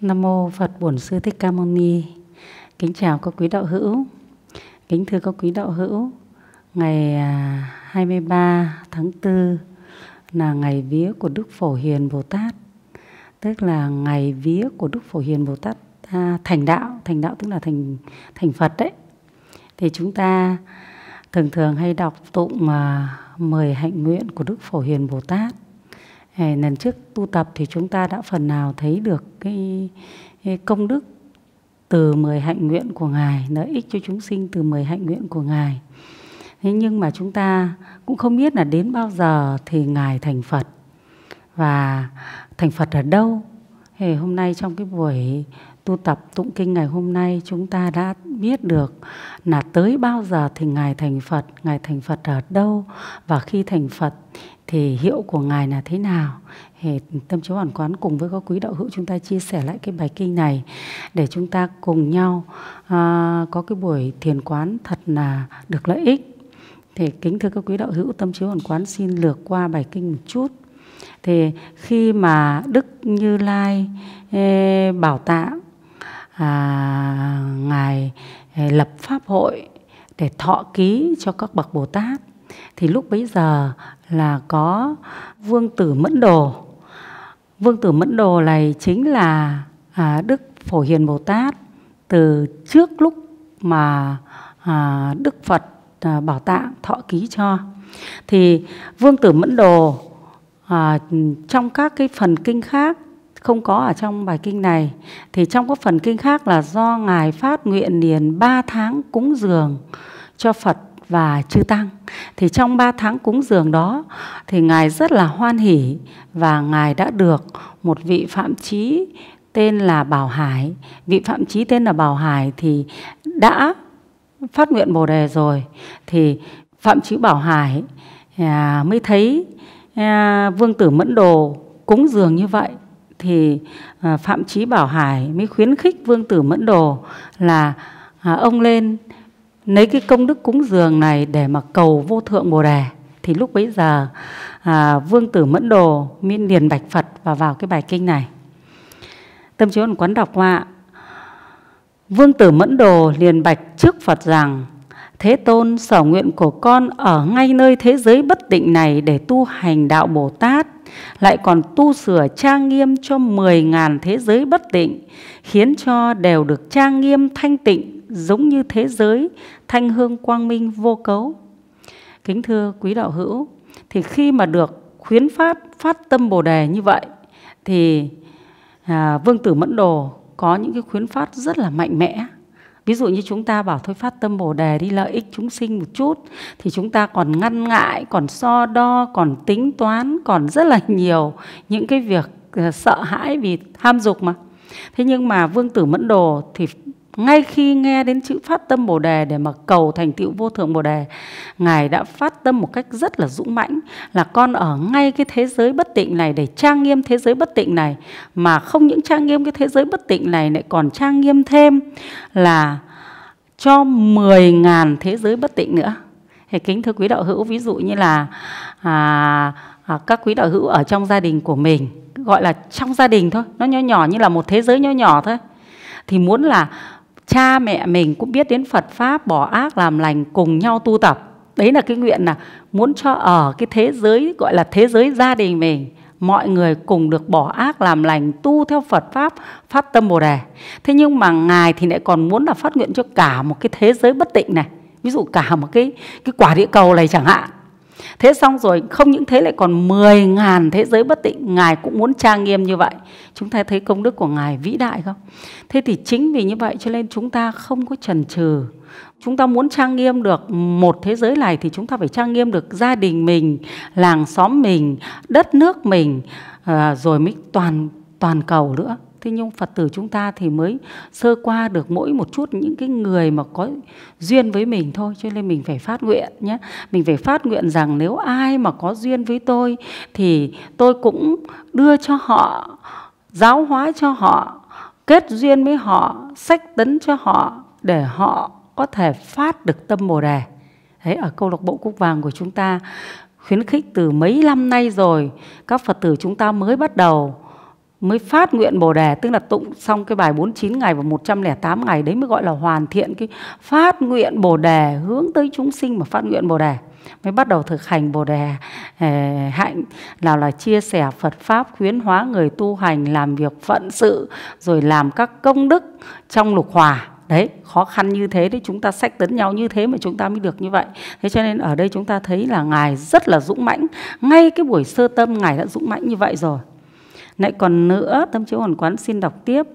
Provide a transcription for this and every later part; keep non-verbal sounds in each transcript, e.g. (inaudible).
Nam mô Phật Bổn Sư Thích Ca Mâu Ni. Kính chào các quý đạo hữu. Kính thưa các quý đạo hữu, ngày 23 à, tháng 4 là ngày vía của Đức Phổ Hiền Bồ Tát. Tức là ngày vía của Đức Phổ Hiền Bồ Tát à, thành đạo, thành đạo tức là thành thành Phật đấy. Thì chúng ta thường thường hay đọc tụng à, mời hạnh nguyện của Đức Phổ Hiền Bồ Tát lần trước tu tập thì chúng ta đã phần nào thấy được cái, cái công đức từ mười hạnh nguyện của Ngài, lợi ích cho chúng sinh từ mười hạnh nguyện của Ngài. Thế nhưng mà chúng ta cũng không biết là đến bao giờ thì Ngài thành Phật và thành Phật ở đâu. Thì hôm nay trong cái buổi tu tập tụng kinh ngày hôm nay chúng ta đã biết được là tới bao giờ thì ngài thành Phật, ngài thành Phật ở đâu và khi thành Phật thì hiệu của ngài là thế nào. Thì tâm chiếu hoàn quán cùng với các quý đạo hữu chúng ta chia sẻ lại cái bài kinh này để chúng ta cùng nhau à, có cái buổi thiền quán thật là được lợi ích. Thì kính thưa các quý đạo hữu, tâm chiếu hoàn quán xin lược qua bài kinh một chút thì khi mà đức như lai bảo tạng à, ngài à, lập pháp hội để thọ ký cho các bậc bồ tát thì lúc bấy giờ là có vương tử mẫn đồ vương tử mẫn đồ này chính là à, đức phổ hiền bồ tát từ trước lúc mà à, đức phật à, bảo tạng thọ ký cho thì vương tử mẫn đồ à, trong các cái phần kinh khác không có ở trong bài kinh này thì trong các phần kinh khác là do ngài phát nguyện liền 3 tháng cúng dường cho Phật và chư tăng thì trong 3 tháng cúng dường đó thì ngài rất là hoan hỉ và ngài đã được một vị phạm chí tên là Bảo Hải vị phạm chí tên là Bảo Hải thì đã phát nguyện Bồ đề rồi thì phạm chí Bảo Hải à, mới thấy à, Vương tử Mẫn Đồ cúng dường như vậy thì à, Phạm Chí Bảo Hải mới khuyến khích Vương Tử Mẫn Đồ là à, ông lên lấy cái công đức cúng dường này để mà cầu vô thượng Bồ Đề. Thì lúc bấy giờ à, Vương Tử Mẫn Đồ miên liền bạch Phật và vào cái bài kinh này. Tâm chiếu quán đọc qua Vương Tử Mẫn Đồ liền bạch trước Phật rằng Thế Tôn sở nguyện của con ở ngay nơi thế giới bất định này để tu hành đạo Bồ Tát, lại còn tu sửa trang nghiêm cho 10.000 thế giới bất định, khiến cho đều được trang nghiêm thanh tịnh giống như thế giới thanh hương quang minh vô cấu. Kính thưa quý đạo hữu, thì khi mà được khuyến phát phát tâm Bồ đề như vậy thì à, Vương Tử Mẫn Đồ có những cái khuyến phát rất là mạnh mẽ ví dụ như chúng ta bảo thôi phát tâm bồ đề đi lợi ích chúng sinh một chút thì chúng ta còn ngăn ngại còn so đo còn tính toán còn rất là nhiều những cái việc ờ, sợ hãi vì tham dục mà thế nhưng mà vương tử mẫn đồ thì ngay khi nghe đến chữ phát tâm Bồ Đề để mà cầu thành tựu vô thượng Bồ Đề, Ngài đã phát tâm một cách rất là dũng mãnh là con ở ngay cái thế giới bất tịnh này để trang nghiêm thế giới bất tịnh này mà không những trang nghiêm cái thế giới bất tịnh này lại còn trang nghiêm thêm là cho 10.000 thế giới bất tịnh nữa. Thì kính thưa quý đạo hữu, ví dụ như là à, à, các quý đạo hữu ở trong gia đình của mình, gọi là trong gia đình thôi, nó nhỏ nhỏ như là một thế giới nhỏ nhỏ thôi. Thì muốn là cha mẹ mình cũng biết đến Phật pháp bỏ ác làm lành cùng nhau tu tập đấy là cái nguyện là muốn cho ở cái thế giới gọi là thế giới gia đình mình mọi người cùng được bỏ ác làm lành tu theo Phật pháp phát tâm Bồ đề thế nhưng mà ngài thì lại còn muốn là phát nguyện cho cả một cái thế giới bất tịnh này ví dụ cả một cái cái quả địa cầu này chẳng hạn Thế xong rồi không những thế lại còn 10 ngàn thế giới bất tịnh Ngài cũng muốn trang nghiêm như vậy Chúng ta thấy công đức của Ngài vĩ đại không? Thế thì chính vì như vậy cho nên chúng ta không có trần trừ Chúng ta muốn trang nghiêm được một thế giới này thì chúng ta phải trang nghiêm được gia đình mình, làng xóm mình, đất nước mình ờ, rồi mới toàn toàn cầu nữa thế nhưng phật tử chúng ta thì mới sơ qua được mỗi một chút những cái người mà có duyên với mình thôi cho nên mình phải phát nguyện nhé mình phải phát nguyện rằng nếu ai mà có duyên với tôi thì tôi cũng đưa cho họ giáo hóa cho họ kết duyên với họ sách tấn cho họ để họ có thể phát được tâm bồ đề Đấy, ở câu lạc bộ Cúc Vàng của chúng ta khuyến khích từ mấy năm nay rồi các Phật tử chúng ta mới bắt đầu mới phát nguyện Bồ đề, tức là tụng xong cái bài 49 ngày và 108 ngày đấy mới gọi là hoàn thiện cái phát nguyện Bồ đề hướng tới chúng sinh mà phát nguyện Bồ đề mới bắt đầu thực hành bồ đề ờ, hạnh nào là chia sẻ Phật pháp khuyến hóa người tu hành làm việc phận sự rồi làm các công đức trong lục hòa đấy khó khăn như thế đấy chúng ta sách tấn nhau như thế mà chúng ta mới được như vậy thế cho nên ở đây chúng ta thấy là ngài rất là dũng mãnh ngay cái buổi sơ tâm ngài đã dũng mãnh như vậy rồi lại còn nữa, tâm chiếu hoàn quán xin đọc tiếp.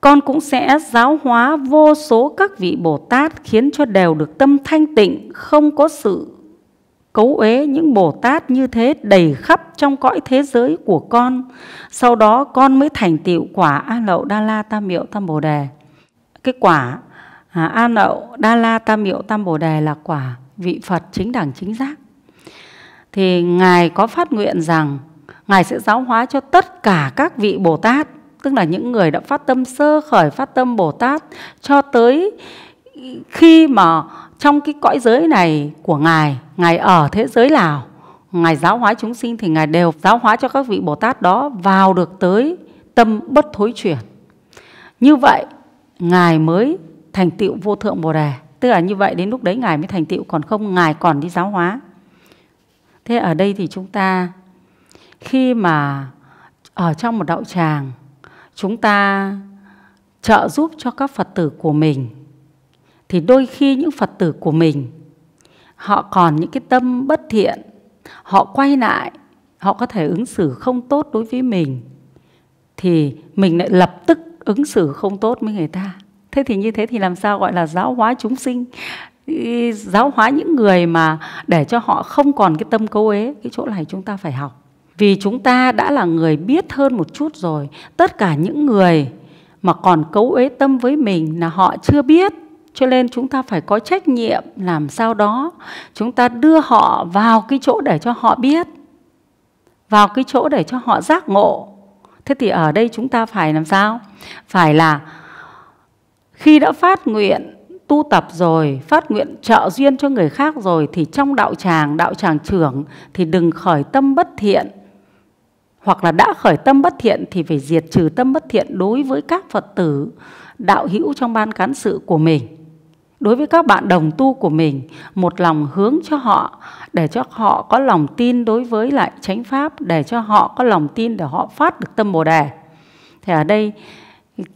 Con cũng sẽ giáo hóa vô số các vị Bồ Tát khiến cho đều được tâm thanh tịnh, không có sự cấu uế những Bồ Tát như thế đầy khắp trong cõi thế giới của con. Sau đó con mới thành tựu quả A Lậu Đa La Tam Miệu Tam Bồ Đề. Cái quả à, A Lậu Đa La Tam Miệu Tam Bồ Đề là quả vị Phật chính đẳng chính giác. Thì Ngài có phát nguyện rằng Ngài sẽ giáo hóa cho tất cả các vị Bồ Tát, tức là những người đã phát tâm sơ khởi phát tâm Bồ Tát cho tới khi mà trong cái cõi giới này của Ngài, Ngài ở thế giới nào, Ngài giáo hóa chúng sinh thì Ngài đều giáo hóa cho các vị Bồ Tát đó vào được tới tâm bất thối chuyển. Như vậy, Ngài mới thành tựu vô thượng Bồ Đề. Tức là như vậy đến lúc đấy Ngài mới thành tựu, còn không Ngài còn đi giáo hóa. Thế ở đây thì chúng ta khi mà ở trong một đạo tràng chúng ta trợ giúp cho các phật tử của mình thì đôi khi những phật tử của mình họ còn những cái tâm bất thiện họ quay lại họ có thể ứng xử không tốt đối với mình thì mình lại lập tức ứng xử không tốt với người ta thế thì như thế thì làm sao gọi là giáo hóa chúng sinh giáo hóa những người mà để cho họ không còn cái tâm câu ế cái chỗ này chúng ta phải học vì chúng ta đã là người biết hơn một chút rồi tất cả những người mà còn cấu ế tâm với mình là họ chưa biết cho nên chúng ta phải có trách nhiệm làm sao đó chúng ta đưa họ vào cái chỗ để cho họ biết vào cái chỗ để cho họ giác ngộ thế thì ở đây chúng ta phải làm sao phải là khi đã phát nguyện tu tập rồi phát nguyện trợ duyên cho người khác rồi thì trong đạo tràng đạo tràng trưởng thì đừng khởi tâm bất thiện hoặc là đã khởi tâm bất thiện thì phải diệt trừ tâm bất thiện đối với các Phật tử đạo hữu trong ban cán sự của mình. Đối với các bạn đồng tu của mình, một lòng hướng cho họ để cho họ có lòng tin đối với lại chánh pháp, để cho họ có lòng tin để họ phát được tâm Bồ đề. Thì ở đây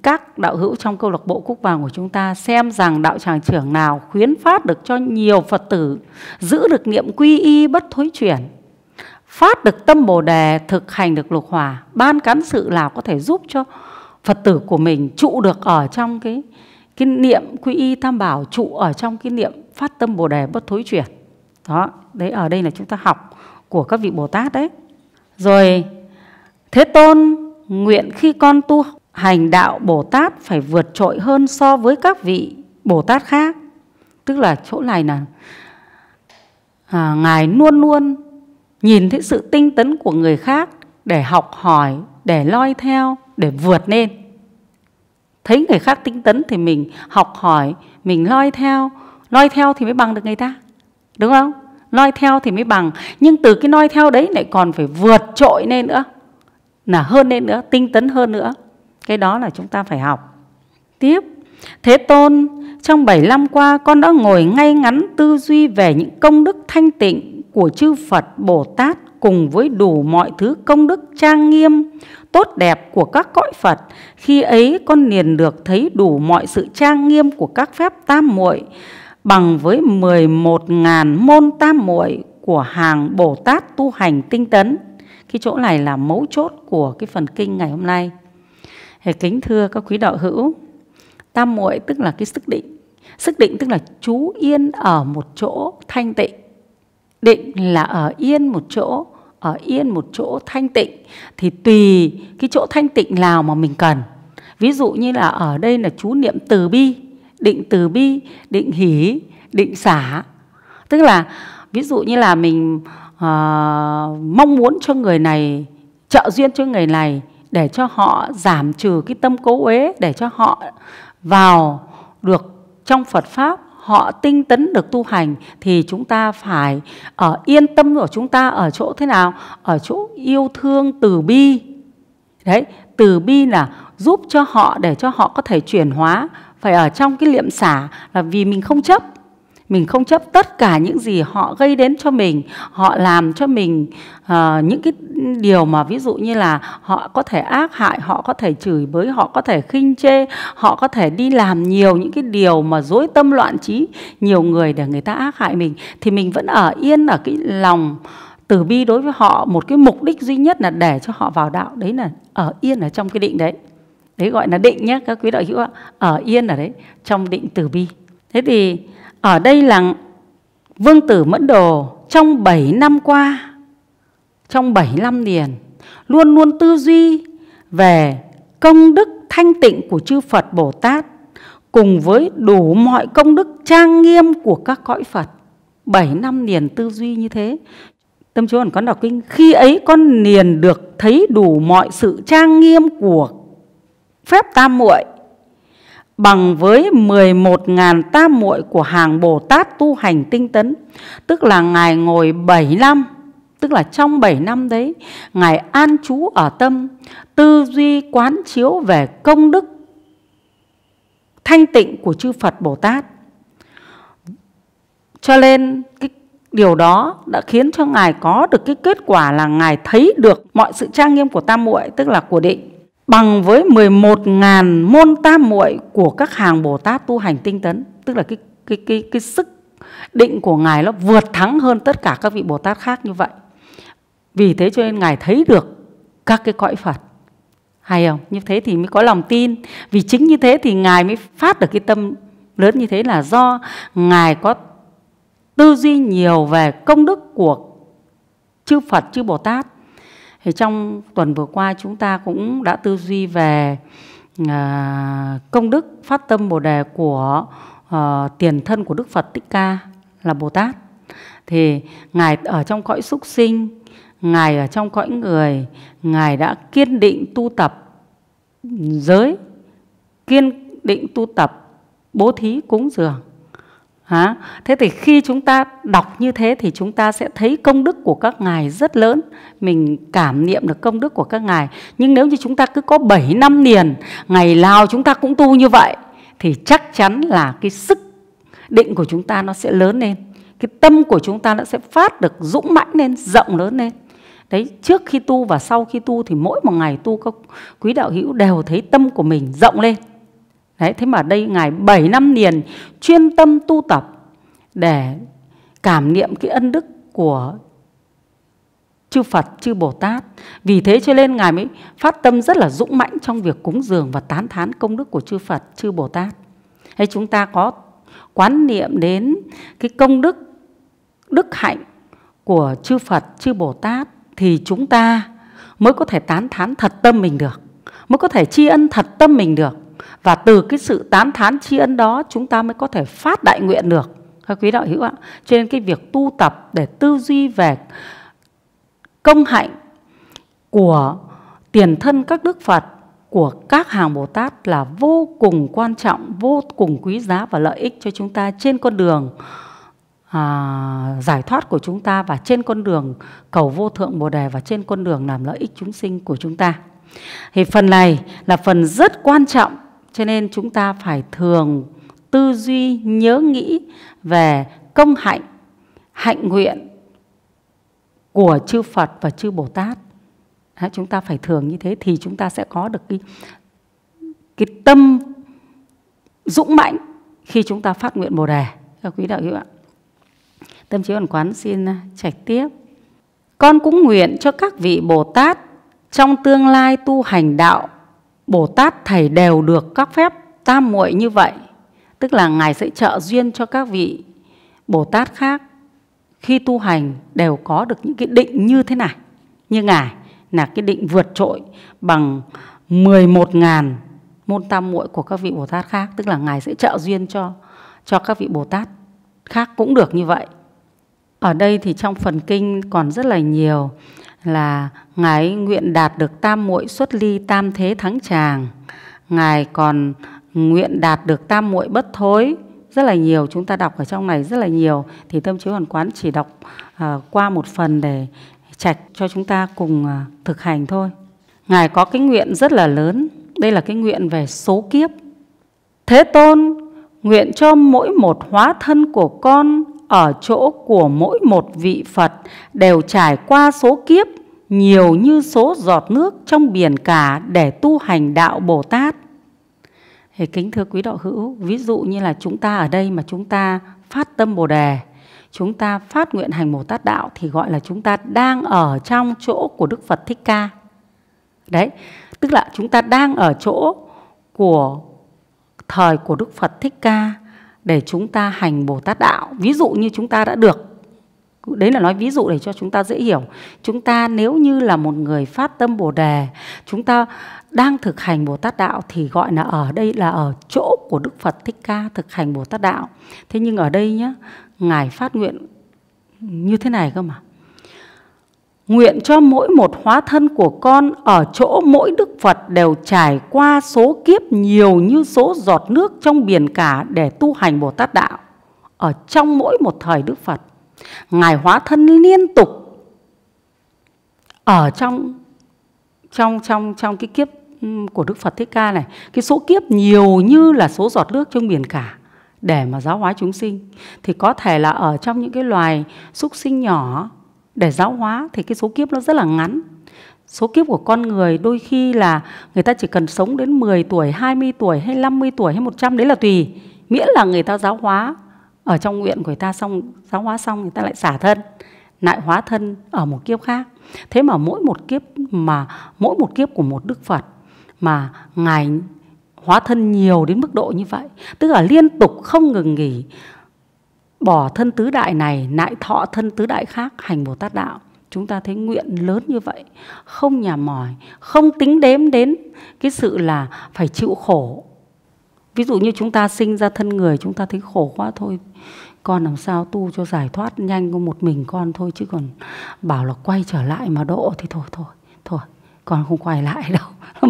các đạo hữu trong câu lạc bộ quốc Vàng của chúng ta xem rằng đạo tràng trưởng nào khuyến phát được cho nhiều Phật tử giữ được niệm quy y bất thối chuyển phát được tâm Bồ đề, thực hành được lục hòa, ban cán sự nào có thể giúp cho Phật tử của mình trụ được ở trong cái cái niệm quy y tam bảo trụ ở trong cái niệm phát tâm Bồ đề bất thối chuyển. Đó, đấy ở đây là chúng ta học của các vị Bồ Tát đấy. Rồi Thế Tôn nguyện khi con tu hành đạo Bồ Tát phải vượt trội hơn so với các vị Bồ Tát khác. Tức là chỗ này là à, ngài luôn luôn nhìn thấy sự tinh tấn của người khác để học hỏi để loi theo để vượt lên thấy người khác tinh tấn thì mình học hỏi mình loi theo loi theo thì mới bằng được người ta đúng không Loi theo thì mới bằng nhưng từ cái loi theo đấy lại còn phải vượt trội lên nữa là hơn lên nữa tinh tấn hơn nữa cái đó là chúng ta phải học tiếp thế tôn trong 7 năm qua con đã ngồi ngay ngắn tư duy về những công đức thanh tịnh của chư Phật, Bồ Tát cùng với đủ mọi thứ công đức trang nghiêm, tốt đẹp của các cõi Phật, khi ấy con liền được thấy đủ mọi sự trang nghiêm của các phép tam muội bằng với 11.000 môn tam muội của hàng Bồ Tát tu hành tinh tấn. Cái chỗ này là mấu chốt của cái phần kinh ngày hôm nay. Hề kính thưa các quý đạo hữu, tam muội tức là cái sức định. Sức định tức là chú yên ở một chỗ thanh tịnh định là ở yên một chỗ ở yên một chỗ thanh tịnh thì tùy cái chỗ thanh tịnh nào mà mình cần ví dụ như là ở đây là chú niệm từ bi định từ bi định hỷ định xả tức là ví dụ như là mình uh, mong muốn cho người này trợ duyên cho người này để cho họ giảm trừ cái tâm cố uế để cho họ vào được trong Phật pháp họ tinh tấn được tu hành thì chúng ta phải ở ờ, yên tâm của chúng ta ở chỗ thế nào ở chỗ yêu thương từ bi đấy từ bi là giúp cho họ để cho họ có thể chuyển hóa phải ở trong cái liệm xả là vì mình không chấp mình không chấp tất cả những gì họ gây đến cho mình họ làm cho mình uh, những cái điều mà ví dụ như là họ có thể ác hại họ có thể chửi bới họ có thể khinh chê họ có thể đi làm nhiều những cái điều mà dối tâm loạn trí nhiều người để người ta ác hại mình thì mình vẫn ở yên ở cái lòng từ bi đối với họ một cái mục đích duy nhất là để cho họ vào đạo đấy là ở yên ở trong cái định đấy đấy gọi là định nhé các quý đạo hữu ạ ở yên ở đấy trong định từ bi thế thì ở đây là Vương tử Mẫn Đồ trong 7 năm qua, trong 7 năm liền, luôn luôn tư duy về công đức thanh tịnh của chư Phật Bồ Tát cùng với đủ mọi công đức trang nghiêm của các cõi Phật. 7 năm liền tư duy như thế. Tâm chú còn có đọc kinh, khi ấy con liền được thấy đủ mọi sự trang nghiêm của phép tam muội bằng với 11.000 tam muội của hàng Bồ Tát tu hành tinh tấn. Tức là Ngài ngồi 7 năm, tức là trong 7 năm đấy, Ngài an trú ở tâm, tư duy quán chiếu về công đức thanh tịnh của chư Phật Bồ Tát. Cho nên cái điều đó đã khiến cho ngài có được cái kết quả là ngài thấy được mọi sự trang nghiêm của tam muội tức là của định bằng với 11.000 môn tam muội của các hàng Bồ Tát tu hành tinh tấn, tức là cái cái cái cái sức định của ngài nó vượt thắng hơn tất cả các vị Bồ Tát khác như vậy. Vì thế cho nên ngài thấy được các cái cõi Phật. Hay không? Như thế thì mới có lòng tin. Vì chính như thế thì ngài mới phát được cái tâm lớn như thế là do ngài có tư duy nhiều về công đức của chư Phật, chư Bồ Tát thì trong tuần vừa qua chúng ta cũng đã tư duy về à, công đức phát tâm bồ đề của à, tiền thân của Đức Phật Tích Ca là Bồ Tát. Thì ngài ở trong cõi súc sinh, ngài ở trong cõi người, ngài đã kiên định tu tập giới, kiên định tu tập bố thí cúng dường Hả? Thế thì khi chúng ta đọc như thế thì chúng ta sẽ thấy công đức của các ngài rất lớn Mình cảm niệm được công đức của các ngài Nhưng nếu như chúng ta cứ có 7 năm liền Ngày nào chúng ta cũng tu như vậy Thì chắc chắn là cái sức định của chúng ta nó sẽ lớn lên Cái tâm của chúng ta nó sẽ phát được dũng mãnh lên, rộng lớn lên Đấy, trước khi tu và sau khi tu thì mỗi một ngày tu các quý đạo hữu đều thấy tâm của mình rộng lên Đấy, thế mà đây Ngài 7 năm liền chuyên tâm tu tập để cảm niệm cái ân đức của chư Phật, chư Bồ Tát. Vì thế cho nên Ngài mới phát tâm rất là dũng mãnh trong việc cúng dường và tán thán công đức của chư Phật, chư Bồ Tát. Hay chúng ta có quán niệm đến cái công đức, đức hạnh của chư Phật, chư Bồ Tát thì chúng ta mới có thể tán thán thật tâm mình được, mới có thể tri ân thật tâm mình được và từ cái sự tán thán tri ân đó chúng ta mới có thể phát đại nguyện được các quý đạo hữu ạ cho nên cái việc tu tập để tư duy về công hạnh của tiền thân các đức phật của các hàng Bồ Tát là vô cùng quan trọng, vô cùng quý giá và lợi ích cho chúng ta trên con đường à, giải thoát của chúng ta và trên con đường cầu vô thượng Bồ Đề và trên con đường làm lợi ích chúng sinh của chúng ta. Thì phần này là phần rất quan trọng cho nên chúng ta phải thường tư duy nhớ nghĩ về công hạnh hạnh nguyện của chư phật và chư bồ tát Đấy, chúng ta phải thường như thế thì chúng ta sẽ có được cái cái tâm dũng mạnh khi chúng ta phát nguyện bồ đề các quý đạo hữu ạ tâm trí hoàn quán xin à, trạch tiếp con cũng nguyện cho các vị bồ tát trong tương lai tu hành đạo Bồ Tát thầy đều được các phép tam muội như vậy, tức là ngài sẽ trợ duyên cho các vị Bồ Tát khác khi tu hành đều có được những cái định như thế này, như ngài là cái định vượt trội bằng 11.000 môn tam muội của các vị Bồ Tát khác, tức là ngài sẽ trợ duyên cho cho các vị Bồ Tát khác cũng được như vậy. Ở đây thì trong phần kinh còn rất là nhiều là ngài nguyện đạt được tam muội xuất ly tam thế thắng tràng ngài còn nguyện đạt được tam muội bất thối rất là nhiều chúng ta đọc ở trong này rất là nhiều thì tâm chiếu hoàn quán chỉ đọc uh, qua một phần để trạch cho chúng ta cùng uh, thực hành thôi ngài có cái nguyện rất là lớn đây là cái nguyện về số kiếp thế tôn nguyện cho mỗi một hóa thân của con ở chỗ của mỗi một vị Phật đều trải qua số kiếp nhiều như số giọt nước trong biển cả để tu hành đạo Bồ Tát. Thì kính thưa quý đạo hữu, ví dụ như là chúng ta ở đây mà chúng ta phát tâm Bồ đề, chúng ta phát nguyện hành Bồ Tát đạo thì gọi là chúng ta đang ở trong chỗ của Đức Phật Thích Ca. Đấy, tức là chúng ta đang ở chỗ của thời của Đức Phật Thích Ca để chúng ta hành Bồ Tát đạo. Ví dụ như chúng ta đã được đấy là nói ví dụ để cho chúng ta dễ hiểu chúng ta nếu như là một người phát tâm bồ đề chúng ta đang thực hành bồ tát đạo thì gọi là ở đây là ở chỗ của đức phật thích ca thực hành bồ tát đạo thế nhưng ở đây nhá ngài phát nguyện như thế này cơ mà Nguyện cho mỗi một hóa thân của con ở chỗ mỗi Đức Phật đều trải qua số kiếp nhiều như số giọt nước trong biển cả để tu hành Bồ Tát Đạo. Ở trong mỗi một thời Đức Phật, Ngài hóa thân liên tục ở trong trong trong trong cái kiếp của Đức Phật Thích Ca này, cái số kiếp nhiều như là số giọt nước trong biển cả để mà giáo hóa chúng sinh thì có thể là ở trong những cái loài súc sinh nhỏ để giáo hóa thì cái số kiếp nó rất là ngắn số kiếp của con người đôi khi là người ta chỉ cần sống đến 10 tuổi, 20 tuổi hay 50 tuổi hay 100 đấy là tùy. Miễn là người ta giáo hóa ở trong nguyện của người ta xong giáo hóa xong người ta lại xả thân, lại hóa thân ở một kiếp khác. Thế mà mỗi một kiếp mà mỗi một kiếp của một đức Phật mà ngài hóa thân nhiều đến mức độ như vậy, tức là liên tục không ngừng nghỉ bỏ thân tứ đại này lại thọ thân tứ đại khác hành bồ tát đạo chúng ta thấy nguyện lớn như vậy không nhà mỏi không tính đếm đến cái sự là phải chịu khổ ví dụ như chúng ta sinh ra thân người chúng ta thấy khổ quá thôi con làm sao tu cho giải thoát nhanh có một mình con thôi chứ còn bảo là quay trở lại mà độ thì thôi thôi thôi con không quay lại (laughs) đâu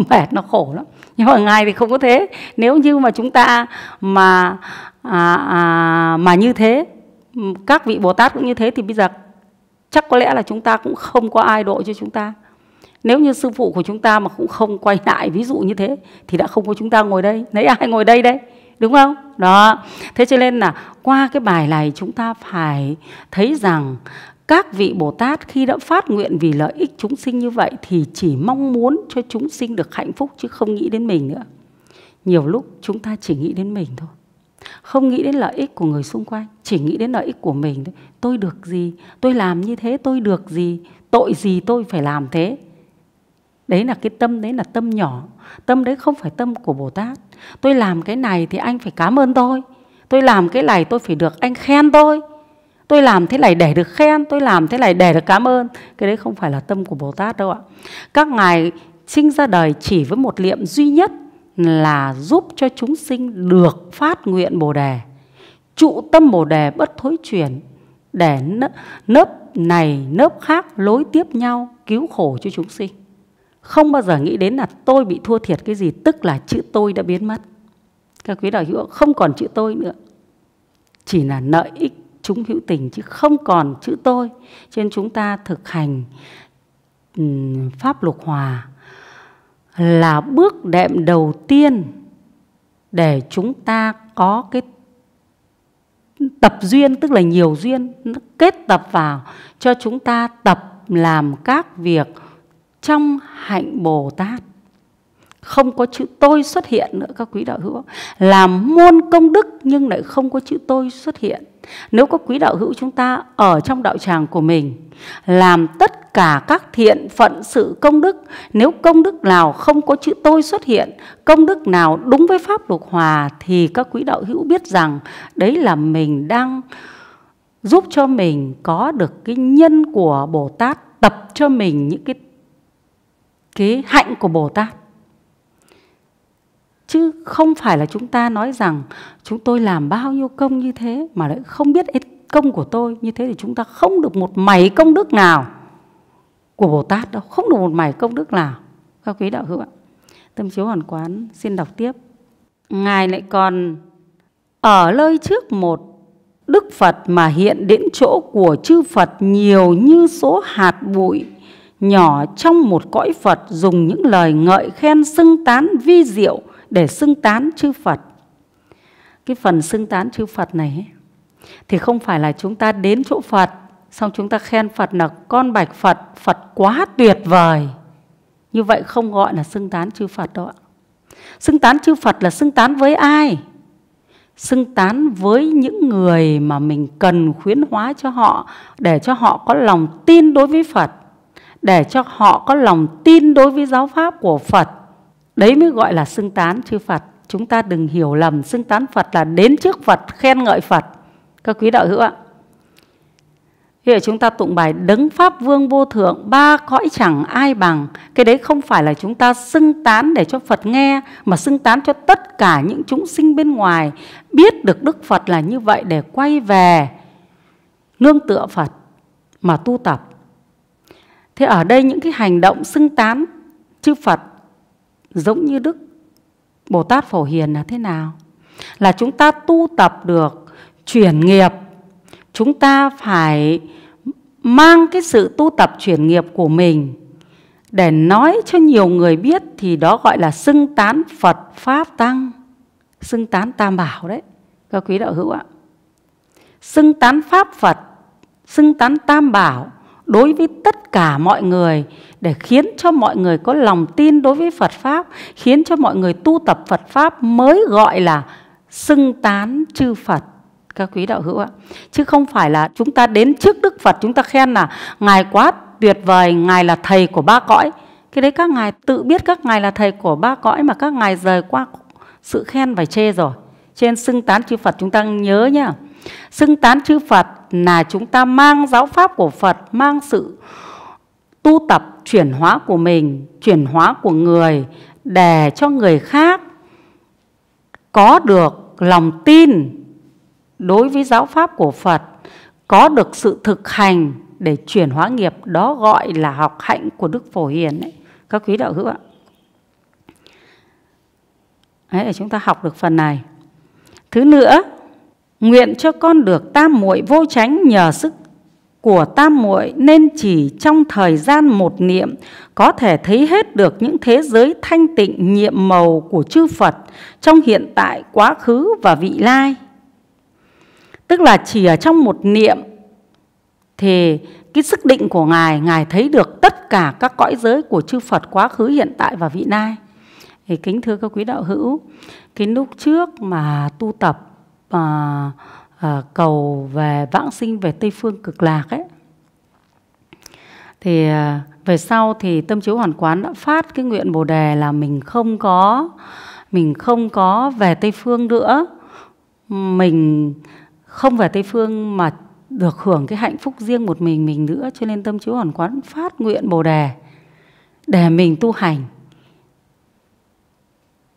mệt nó khổ lắm nhưng mà ngài thì không có thế nếu như mà chúng ta mà à, à, mà như thế các vị bồ tát cũng như thế thì bây giờ chắc có lẽ là chúng ta cũng không có ai độ cho chúng ta nếu như sư phụ của chúng ta mà cũng không quay lại ví dụ như thế thì đã không có chúng ta ngồi đây lấy ai ngồi đây đấy đúng không đó thế cho nên là qua cái bài này chúng ta phải thấy rằng các vị Bồ Tát khi đã phát nguyện vì lợi ích chúng sinh như vậy thì chỉ mong muốn cho chúng sinh được hạnh phúc chứ không nghĩ đến mình nữa. Nhiều lúc chúng ta chỉ nghĩ đến mình thôi không nghĩ đến lợi ích của người xung quanh chỉ nghĩ đến lợi ích của mình tôi được gì tôi làm như thế tôi được gì tội gì tôi phải làm thế đấy là cái tâm đấy là tâm nhỏ tâm đấy không phải tâm của bồ tát tôi làm cái này thì anh phải cảm ơn tôi tôi làm cái này tôi phải được anh khen tôi tôi làm thế này để được khen tôi làm thế này để được cảm ơn cái đấy không phải là tâm của bồ tát đâu ạ các ngài sinh ra đời chỉ với một niệm duy nhất là giúp cho chúng sinh được phát nguyện Bồ đề. Trụ tâm Bồ đề bất thối chuyển để nớp này nớp khác lối tiếp nhau cứu khổ cho chúng sinh. Không bao giờ nghĩ đến là tôi bị thua thiệt cái gì, tức là chữ tôi đã biến mất. Các quý đạo hữu không còn chữ tôi nữa. Chỉ là lợi ích chúng hữu tình chứ không còn chữ tôi. Cho nên chúng ta thực hành pháp lục hòa là bước đệm đầu tiên để chúng ta có cái tập duyên tức là nhiều duyên nó kết tập vào cho chúng ta tập làm các việc trong hạnh Bồ Tát không có chữ tôi xuất hiện nữa các quý đạo hữu làm muôn công đức nhưng lại không có chữ tôi xuất hiện nếu các quý đạo hữu chúng ta ở trong đạo tràng của mình làm tất cả các thiện phận sự công đức nếu công đức nào không có chữ tôi xuất hiện công đức nào đúng với pháp luật hòa thì các quý đạo hữu biết rằng đấy là mình đang giúp cho mình có được cái nhân của bồ tát tập cho mình những cái cái hạnh của bồ tát chứ không phải là chúng ta nói rằng chúng tôi làm bao nhiêu công như thế mà lại không biết hết công của tôi như thế thì chúng ta không được một mảy công đức nào của Bồ Tát đâu không được một mảy công đức nào các quý đạo hữu ạ tâm chiếu hoàn quán xin đọc tiếp ngài lại còn ở nơi trước một Đức Phật mà hiện đến chỗ của chư Phật nhiều như số hạt bụi nhỏ trong một cõi Phật dùng những lời ngợi khen xưng tán vi diệu để xưng tán chư Phật. Cái phần xưng tán chư Phật này thì không phải là chúng ta đến chỗ Phật xong chúng ta khen Phật là con bạch Phật, Phật quá tuyệt vời. Như vậy không gọi là xưng tán chư Phật đó. ạ. Xưng tán chư Phật là xưng tán với ai? Xưng tán với những người mà mình cần khuyến hóa cho họ để cho họ có lòng tin đối với Phật, để cho họ có lòng tin đối với giáo pháp của Phật Đấy mới gọi là xưng tán chư Phật. Chúng ta đừng hiểu lầm xưng tán Phật là đến trước Phật, khen ngợi Phật. Các quý đạo hữu ạ. Thì chúng ta tụng bài đấng pháp vương vô thượng ba cõi chẳng ai bằng. Cái đấy không phải là chúng ta xưng tán để cho Phật nghe mà xưng tán cho tất cả những chúng sinh bên ngoài biết được Đức Phật là như vậy để quay về nương tựa Phật mà tu tập. Thế ở đây những cái hành động xưng tán chư Phật giống như Đức Bồ Tát Phổ Hiền là thế nào? Là chúng ta tu tập được chuyển nghiệp, chúng ta phải mang cái sự tu tập chuyển nghiệp của mình để nói cho nhiều người biết thì đó gọi là xưng tán Phật Pháp Tăng, xưng tán Tam Bảo đấy, các quý đạo hữu ạ. Xưng tán Pháp Phật, xưng tán Tam Bảo đối với tất cả mọi người để khiến cho mọi người có lòng tin đối với Phật pháp, khiến cho mọi người tu tập Phật pháp mới gọi là xưng tán chư Phật các quý đạo hữu ạ. Chứ không phải là chúng ta đến trước Đức Phật chúng ta khen là ngài quá tuyệt vời, ngài là thầy của ba cõi. Cái đấy các ngài tự biết các ngài là thầy của ba cõi mà các ngài rời qua sự khen và chê rồi. Trên xưng tán chư Phật chúng ta nhớ nhá. Xưng tán chư Phật là chúng ta mang giáo pháp của Phật, mang sự tu tập chuyển hóa của mình, chuyển hóa của người để cho người khác có được lòng tin đối với giáo pháp của Phật, có được sự thực hành để chuyển hóa nghiệp đó gọi là học hạnh của Đức Phổ Hiền đấy các quý đạo hữu ạ. Đấy, chúng ta học được phần này. Thứ nữa Nguyện cho con được tam muội vô tránh nhờ sức của tam muội nên chỉ trong thời gian một niệm có thể thấy hết được những thế giới thanh tịnh nhiệm màu của chư Phật trong hiện tại, quá khứ và vị lai. Tức là chỉ ở trong một niệm thì cái sức định của ngài ngài thấy được tất cả các cõi giới của chư Phật quá khứ, hiện tại và vị lai. Thì kính thưa các quý đạo hữu, cái lúc trước mà tu tập à, à, cầu về vãng sinh về Tây phương cực lạc ấy thì à, về sau thì tâm chiếu hoàn quán đã phát cái nguyện bồ đề là mình không có mình không có về Tây phương nữa mình không về Tây phương mà được hưởng cái hạnh phúc riêng một mình mình nữa cho nên tâm chiếu hoàn quán phát nguyện bồ đề để mình tu hành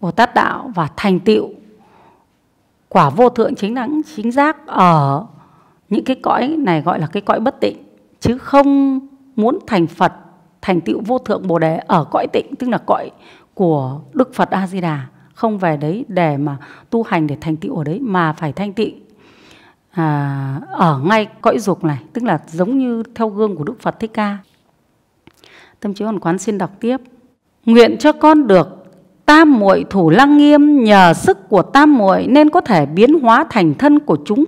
Bồ Tát đạo và thành tựu quả vô thượng chính đẳng chính giác ở những cái cõi này gọi là cái cõi bất tịnh chứ không muốn thành Phật thành tựu vô thượng Bồ đề ở cõi tịnh tức là cõi của Đức Phật A Di Đà không về đấy để mà tu hành để thành tựu ở đấy mà phải thanh tịnh à, ở ngay cõi dục này tức là giống như theo gương của Đức Phật Thích Ca Tâm trí hoàn quán xin đọc tiếp nguyện cho con được Tam muội thủ lăng nghiêm nhờ sức của tam muội nên có thể biến hóa thành thân của chúng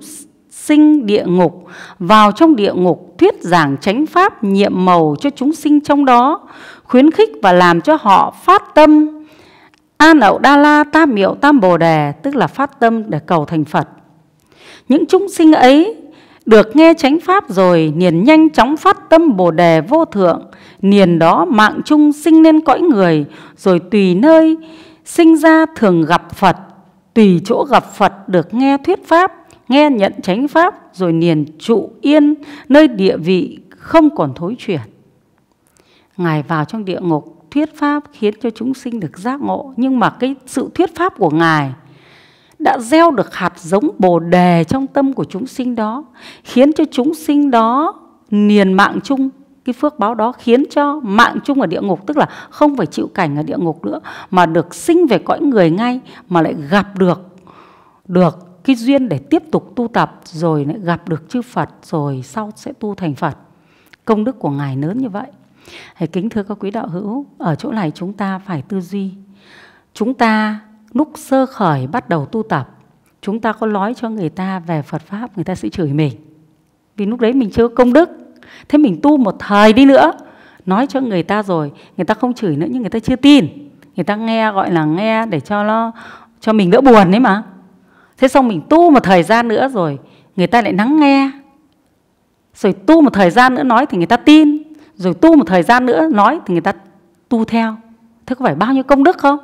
sinh địa ngục vào trong địa ngục thuyết giảng chánh pháp nhiệm màu cho chúng sinh trong đó khuyến khích và làm cho họ phát tâm an ậu đa la tam miệu tam bồ đề tức là phát tâm để cầu thành phật những chúng sinh ấy được nghe chánh pháp rồi liền nhanh chóng phát tâm bồ đề vô thượng niền đó mạng chung sinh lên cõi người rồi tùy nơi sinh ra thường gặp phật tùy chỗ gặp phật được nghe thuyết pháp nghe nhận chánh pháp rồi niền trụ yên nơi địa vị không còn thối chuyển ngài vào trong địa ngục thuyết pháp khiến cho chúng sinh được giác ngộ nhưng mà cái sự thuyết pháp của ngài đã gieo được hạt giống bồ đề trong tâm của chúng sinh đó khiến cho chúng sinh đó niền mạng chung cái phước báo đó khiến cho mạng chung ở địa ngục tức là không phải chịu cảnh ở địa ngục nữa mà được sinh về cõi người ngay mà lại gặp được được cái duyên để tiếp tục tu tập rồi lại gặp được chư Phật rồi sau sẽ tu thành Phật công đức của ngài lớn như vậy hãy kính thưa các quý đạo hữu ở chỗ này chúng ta phải tư duy chúng ta lúc sơ khởi bắt đầu tu tập chúng ta có nói cho người ta về Phật pháp người ta sẽ chửi mình vì lúc đấy mình chưa công đức thế mình tu một thời đi nữa nói cho người ta rồi người ta không chửi nữa nhưng người ta chưa tin người ta nghe gọi là nghe để cho nó cho mình đỡ buồn ấy mà thế xong mình tu một thời gian nữa rồi người ta lại lắng nghe rồi tu một thời gian nữa nói thì người ta tin rồi tu một thời gian nữa nói thì người ta tu theo thế có phải bao nhiêu công đức không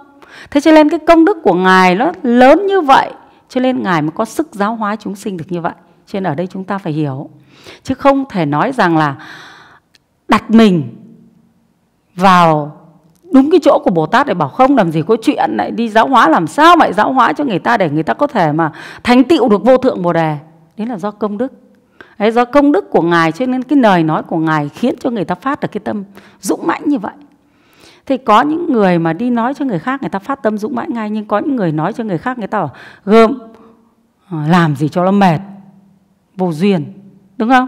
thế cho nên cái công đức của ngài nó lớn như vậy cho nên ngài mới có sức giáo hóa chúng sinh được như vậy cho nên ở đây chúng ta phải hiểu chứ không thể nói rằng là đặt mình vào đúng cái chỗ của Bồ Tát để bảo không làm gì có chuyện lại đi giáo hóa làm sao mà giáo hóa cho người ta để người ta có thể mà thành tựu được vô thượng Bồ đề. Đấy là do công đức. Đấy, do công đức của ngài cho nên cái lời nói của ngài khiến cho người ta phát được cái tâm dũng mãnh như vậy. Thì có những người mà đi nói cho người khác người ta phát tâm dũng mãnh ngay nhưng có những người nói cho người khác người ta bảo gớm ờ, làm gì cho nó mệt vô duyên đúng không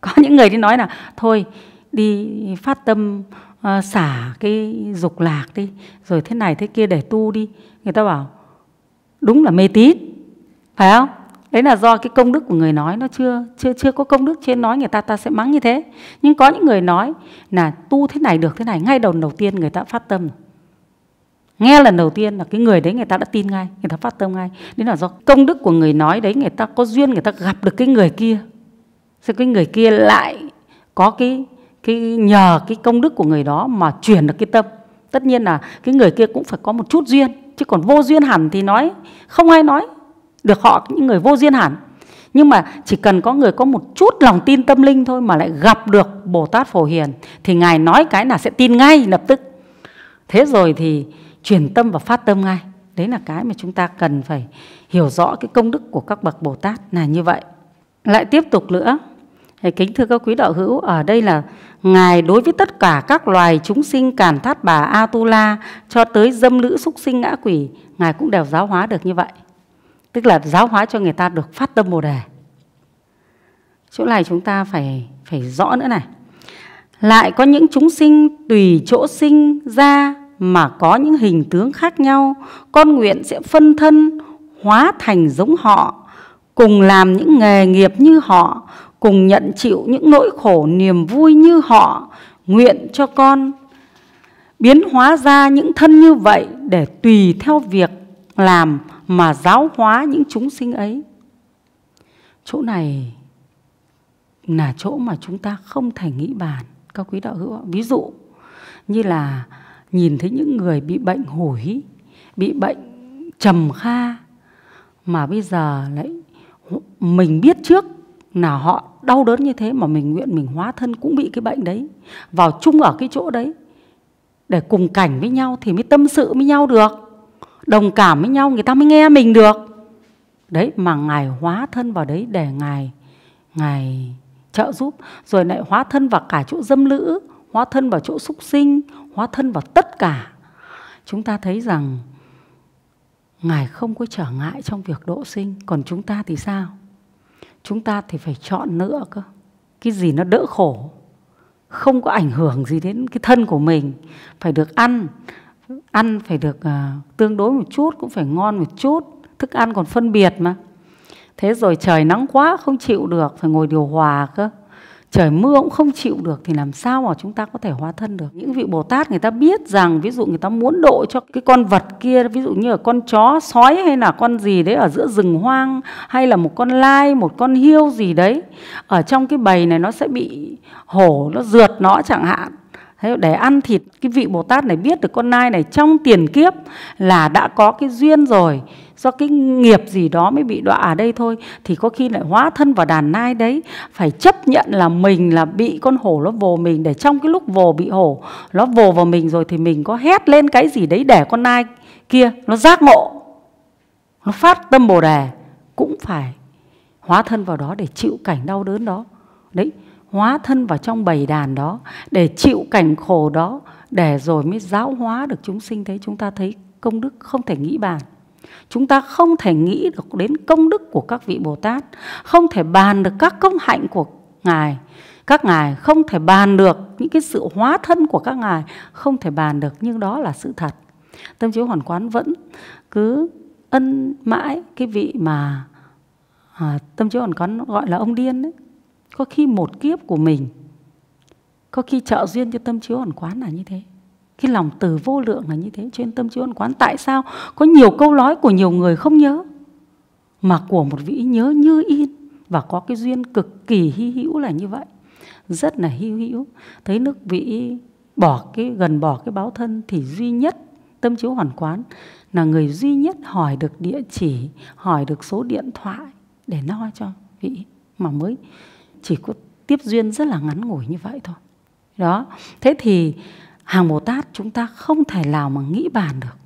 có (laughs) những người thì nói là thôi đi phát tâm uh, xả cái dục lạc đi rồi thế này thế kia để tu đi người ta bảo đúng là mê tín phải không đấy là do cái công đức của người nói nó chưa chưa chưa có công đức trên nói người ta ta sẽ mắng như thế nhưng có những người nói là tu thế này được thế này ngay đầu đầu tiên người ta phát tâm nghe lần đầu tiên là cái người đấy người ta đã tin ngay người ta phát tâm ngay đấy là do công đức của người nói đấy người ta có duyên người ta gặp được cái người kia rồi cái người kia lại có cái cái nhờ cái công đức của người đó mà chuyển được cái tâm. Tất nhiên là cái người kia cũng phải có một chút duyên chứ còn vô duyên hẳn thì nói không ai nói được họ những người vô duyên hẳn. Nhưng mà chỉ cần có người có một chút lòng tin tâm linh thôi mà lại gặp được Bồ Tát Phổ Hiền thì Ngài nói cái là sẽ tin ngay lập tức. Thế rồi thì truyền tâm và phát tâm ngay. Đấy là cái mà chúng ta cần phải hiểu rõ cái công đức của các bậc Bồ Tát là như vậy. Lại tiếp tục nữa. Kính thưa các quý đạo hữu, ở đây là Ngài đối với tất cả các loài chúng sinh cản thát bà Atula cho tới dâm nữ súc sinh ngã quỷ, Ngài cũng đều giáo hóa được như vậy. Tức là giáo hóa cho người ta được phát tâm Bồ Đề. Chỗ này chúng ta phải phải rõ nữa này. Lại có những chúng sinh tùy chỗ sinh ra mà có những hình tướng khác nhau, con nguyện sẽ phân thân hóa thành giống họ, cùng làm những nghề nghiệp như họ, cùng nhận chịu những nỗi khổ niềm vui như họ nguyện cho con biến hóa ra những thân như vậy để tùy theo việc làm mà giáo hóa những chúng sinh ấy chỗ này là chỗ mà chúng ta không thể nghĩ bàn các quý đạo hữu ví dụ như là nhìn thấy những người bị bệnh hủi bị bệnh trầm kha mà bây giờ lại mình biết trước là họ đau đớn như thế mà mình nguyện mình hóa thân cũng bị cái bệnh đấy vào chung ở cái chỗ đấy để cùng cảnh với nhau thì mới tâm sự với nhau được đồng cảm với nhau người ta mới nghe mình được đấy mà ngài hóa thân vào đấy để ngài ngài trợ giúp rồi lại hóa thân vào cả chỗ dâm lữ hóa thân vào chỗ súc sinh hóa thân vào tất cả chúng ta thấy rằng ngài không có trở ngại trong việc độ sinh còn chúng ta thì sao chúng ta thì phải chọn nữa cơ cái gì nó đỡ khổ không có ảnh hưởng gì đến cái thân của mình phải được ăn ăn phải được uh, tương đối một chút cũng phải ngon một chút thức ăn còn phân biệt mà thế rồi trời nắng quá không chịu được phải ngồi điều hòa cơ trời mưa cũng không chịu được thì làm sao mà chúng ta có thể hóa thân được những vị bồ tát người ta biết rằng ví dụ người ta muốn độ cho cái con vật kia ví dụ như là con chó sói hay là con gì đấy ở giữa rừng hoang hay là một con lai một con hiêu gì đấy ở trong cái bầy này nó sẽ bị hổ nó rượt nó chẳng hạn Thế để ăn thịt cái vị Bồ Tát này biết được con nai này trong tiền kiếp là đã có cái duyên rồi do cái nghiệp gì đó mới bị đọa ở đây thôi thì có khi lại hóa thân vào đàn nai đấy phải chấp nhận là mình là bị con hổ nó vồ mình để trong cái lúc vồ bị hổ nó vồ vào mình rồi thì mình có hét lên cái gì đấy để con nai kia nó giác ngộ nó phát tâm bồ đề cũng phải hóa thân vào đó để chịu cảnh đau đớn đó đấy hóa thân vào trong bầy đàn đó để chịu cảnh khổ đó để rồi mới giáo hóa được chúng sinh thế chúng ta thấy công đức không thể nghĩ bàn Chúng ta không thể nghĩ được đến công đức của các vị Bồ Tát, không thể bàn được các công hạnh của Ngài. Các Ngài không thể bàn được những cái sự hóa thân của các Ngài, không thể bàn được nhưng đó là sự thật. Tâm chiếu hoàn quán vẫn cứ ân mãi cái vị mà à, tâm chiếu hoàn quán gọi là ông điên đấy. Có khi một kiếp của mình, có khi trợ duyên cho tâm chiếu hoàn quán là như thế cái lòng từ vô lượng là như thế chuyên tâm chuyên quán tại sao có nhiều câu nói của nhiều người không nhớ mà của một vị nhớ như in và có cái duyên cực kỳ hy hữu là như vậy rất là hy hữu thấy nước vị bỏ cái gần bỏ cái báo thân thì duy nhất tâm chiếu hoàn quán là người duy nhất hỏi được địa chỉ hỏi được số điện thoại để lo cho vị mà mới chỉ có tiếp duyên rất là ngắn ngủi như vậy thôi đó thế thì hàng bồ tát chúng ta không thể nào mà nghĩ bàn được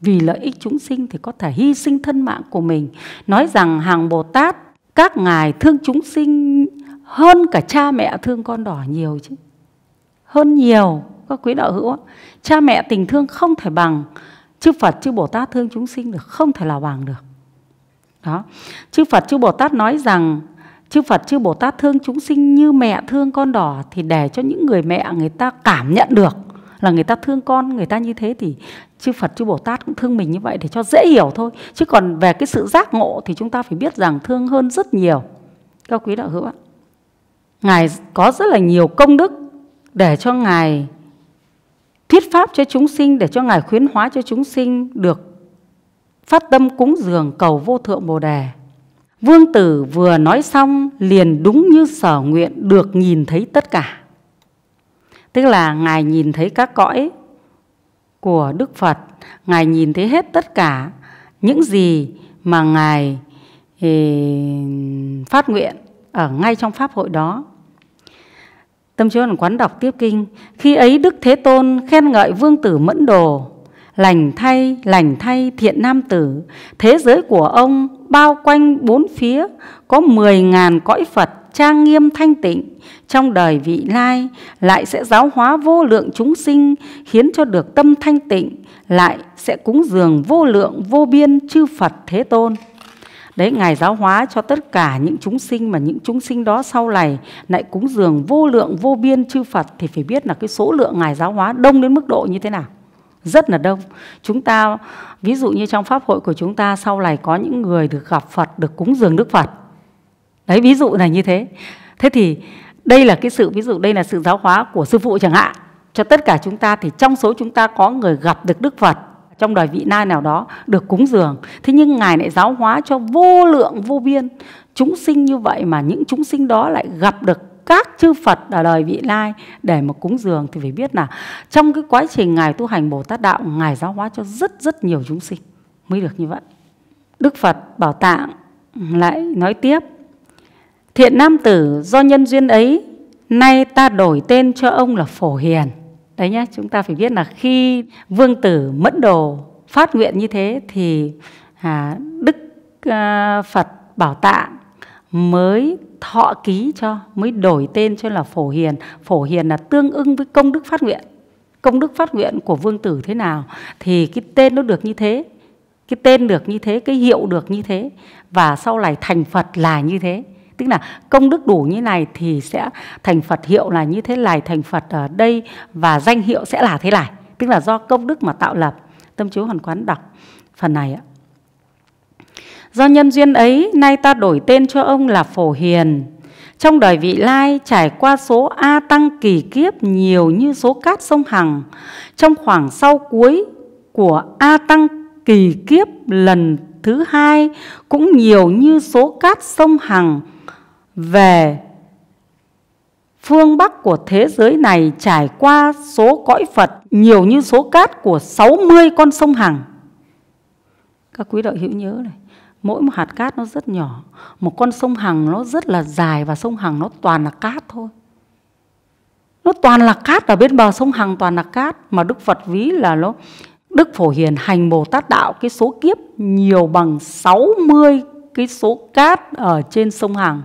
vì lợi ích chúng sinh thì có thể hy sinh thân mạng của mình nói rằng hàng bồ tát các ngài thương chúng sinh hơn cả cha mẹ thương con đỏ nhiều chứ hơn nhiều các quý đạo hữu cha mẹ tình thương không thể bằng chư phật chư bồ tát thương chúng sinh được không thể nào bằng được đó chư phật chư bồ tát nói rằng chư phật chư bồ tát thương chúng sinh như mẹ thương con đỏ thì để cho những người mẹ người ta cảm nhận được là người ta thương con người ta như thế thì chư Phật chư Bồ Tát cũng thương mình như vậy để cho dễ hiểu thôi chứ còn về cái sự giác ngộ thì chúng ta phải biết rằng thương hơn rất nhiều các quý đạo hữu ạ ngài có rất là nhiều công đức để cho ngài thuyết pháp cho chúng sinh để cho ngài khuyến hóa cho chúng sinh được phát tâm cúng dường cầu vô thượng bồ đề vương tử vừa nói xong liền đúng như sở nguyện được nhìn thấy tất cả tức là ngài nhìn thấy các cõi của đức phật ngài nhìn thấy hết tất cả những gì mà ngài phát nguyện ở ngay trong pháp hội đó Tâm chiếu hoàn quán đọc tiếp kinh Khi ấy Đức Thế Tôn khen ngợi vương tử mẫn đồ Lành thay, lành thay thiện nam tử Thế giới của ông bao quanh bốn phía Có mười ngàn cõi Phật trang nghiêm thanh tịnh trong đời vị lai lại sẽ giáo hóa vô lượng chúng sinh khiến cho được tâm thanh tịnh lại sẽ cúng dường vô lượng vô biên chư Phật Thế Tôn đấy ngài giáo hóa cho tất cả những chúng sinh mà những chúng sinh đó sau này lại cúng dường vô lượng vô biên chư Phật thì phải biết là cái số lượng ngài giáo hóa đông đến mức độ như thế nào rất là đông. Chúng ta ví dụ như trong pháp hội của chúng ta sau này có những người được gặp Phật, được cúng dường Đức Phật đấy ví dụ này như thế thế thì đây là cái sự ví dụ đây là sự giáo hóa của sư phụ chẳng hạn cho tất cả chúng ta thì trong số chúng ta có người gặp được đức phật trong đời vị na nào đó được cúng dường thế nhưng ngài lại giáo hóa cho vô lượng vô biên chúng sinh như vậy mà những chúng sinh đó lại gặp được các chư Phật ở đời vị lai để mà cúng dường thì phải biết là trong cái quá trình ngài tu hành Bồ Tát đạo ngài giáo hóa cho rất rất nhiều chúng sinh mới được như vậy. Đức Phật bảo tạng lại nói tiếp Thiện nam tử do nhân duyên ấy Nay ta đổi tên cho ông là Phổ Hiền Đấy nhá, chúng ta phải biết là khi vương tử mẫn đồ phát nguyện như thế Thì à, Đức à, Phật Bảo Tạng mới thọ ký cho Mới đổi tên cho là Phổ Hiền Phổ Hiền là tương ưng với công đức phát nguyện Công đức phát nguyện của vương tử thế nào Thì cái tên nó được như thế cái tên được như thế, cái hiệu được như thế Và sau này thành Phật là như thế tức là công đức đủ như này thì sẽ thành Phật hiệu là như thế này thành Phật ở đây và danh hiệu sẽ là thế này tức là do công đức mà tạo lập tâm chú hoàn quán đọc phần này ạ do nhân duyên ấy nay ta đổi tên cho ông là phổ hiền trong đời vị lai trải qua số a tăng kỳ kiếp nhiều như số cát sông hằng trong khoảng sau cuối của a tăng kỳ kiếp lần thứ hai cũng nhiều như số cát sông hằng về phương Bắc của thế giới này trải qua số cõi Phật nhiều như số cát của 60 con sông Hằng. Các quý đạo hữu nhớ này, mỗi một hạt cát nó rất nhỏ, một con sông Hằng nó rất là dài và sông Hằng nó toàn là cát thôi. Nó toàn là cát ở bên bờ sông Hằng toàn là cát mà Đức Phật ví là nó Đức Phổ Hiền hành Bồ Tát đạo cái số kiếp nhiều bằng 60 cái số cát ở trên sông Hằng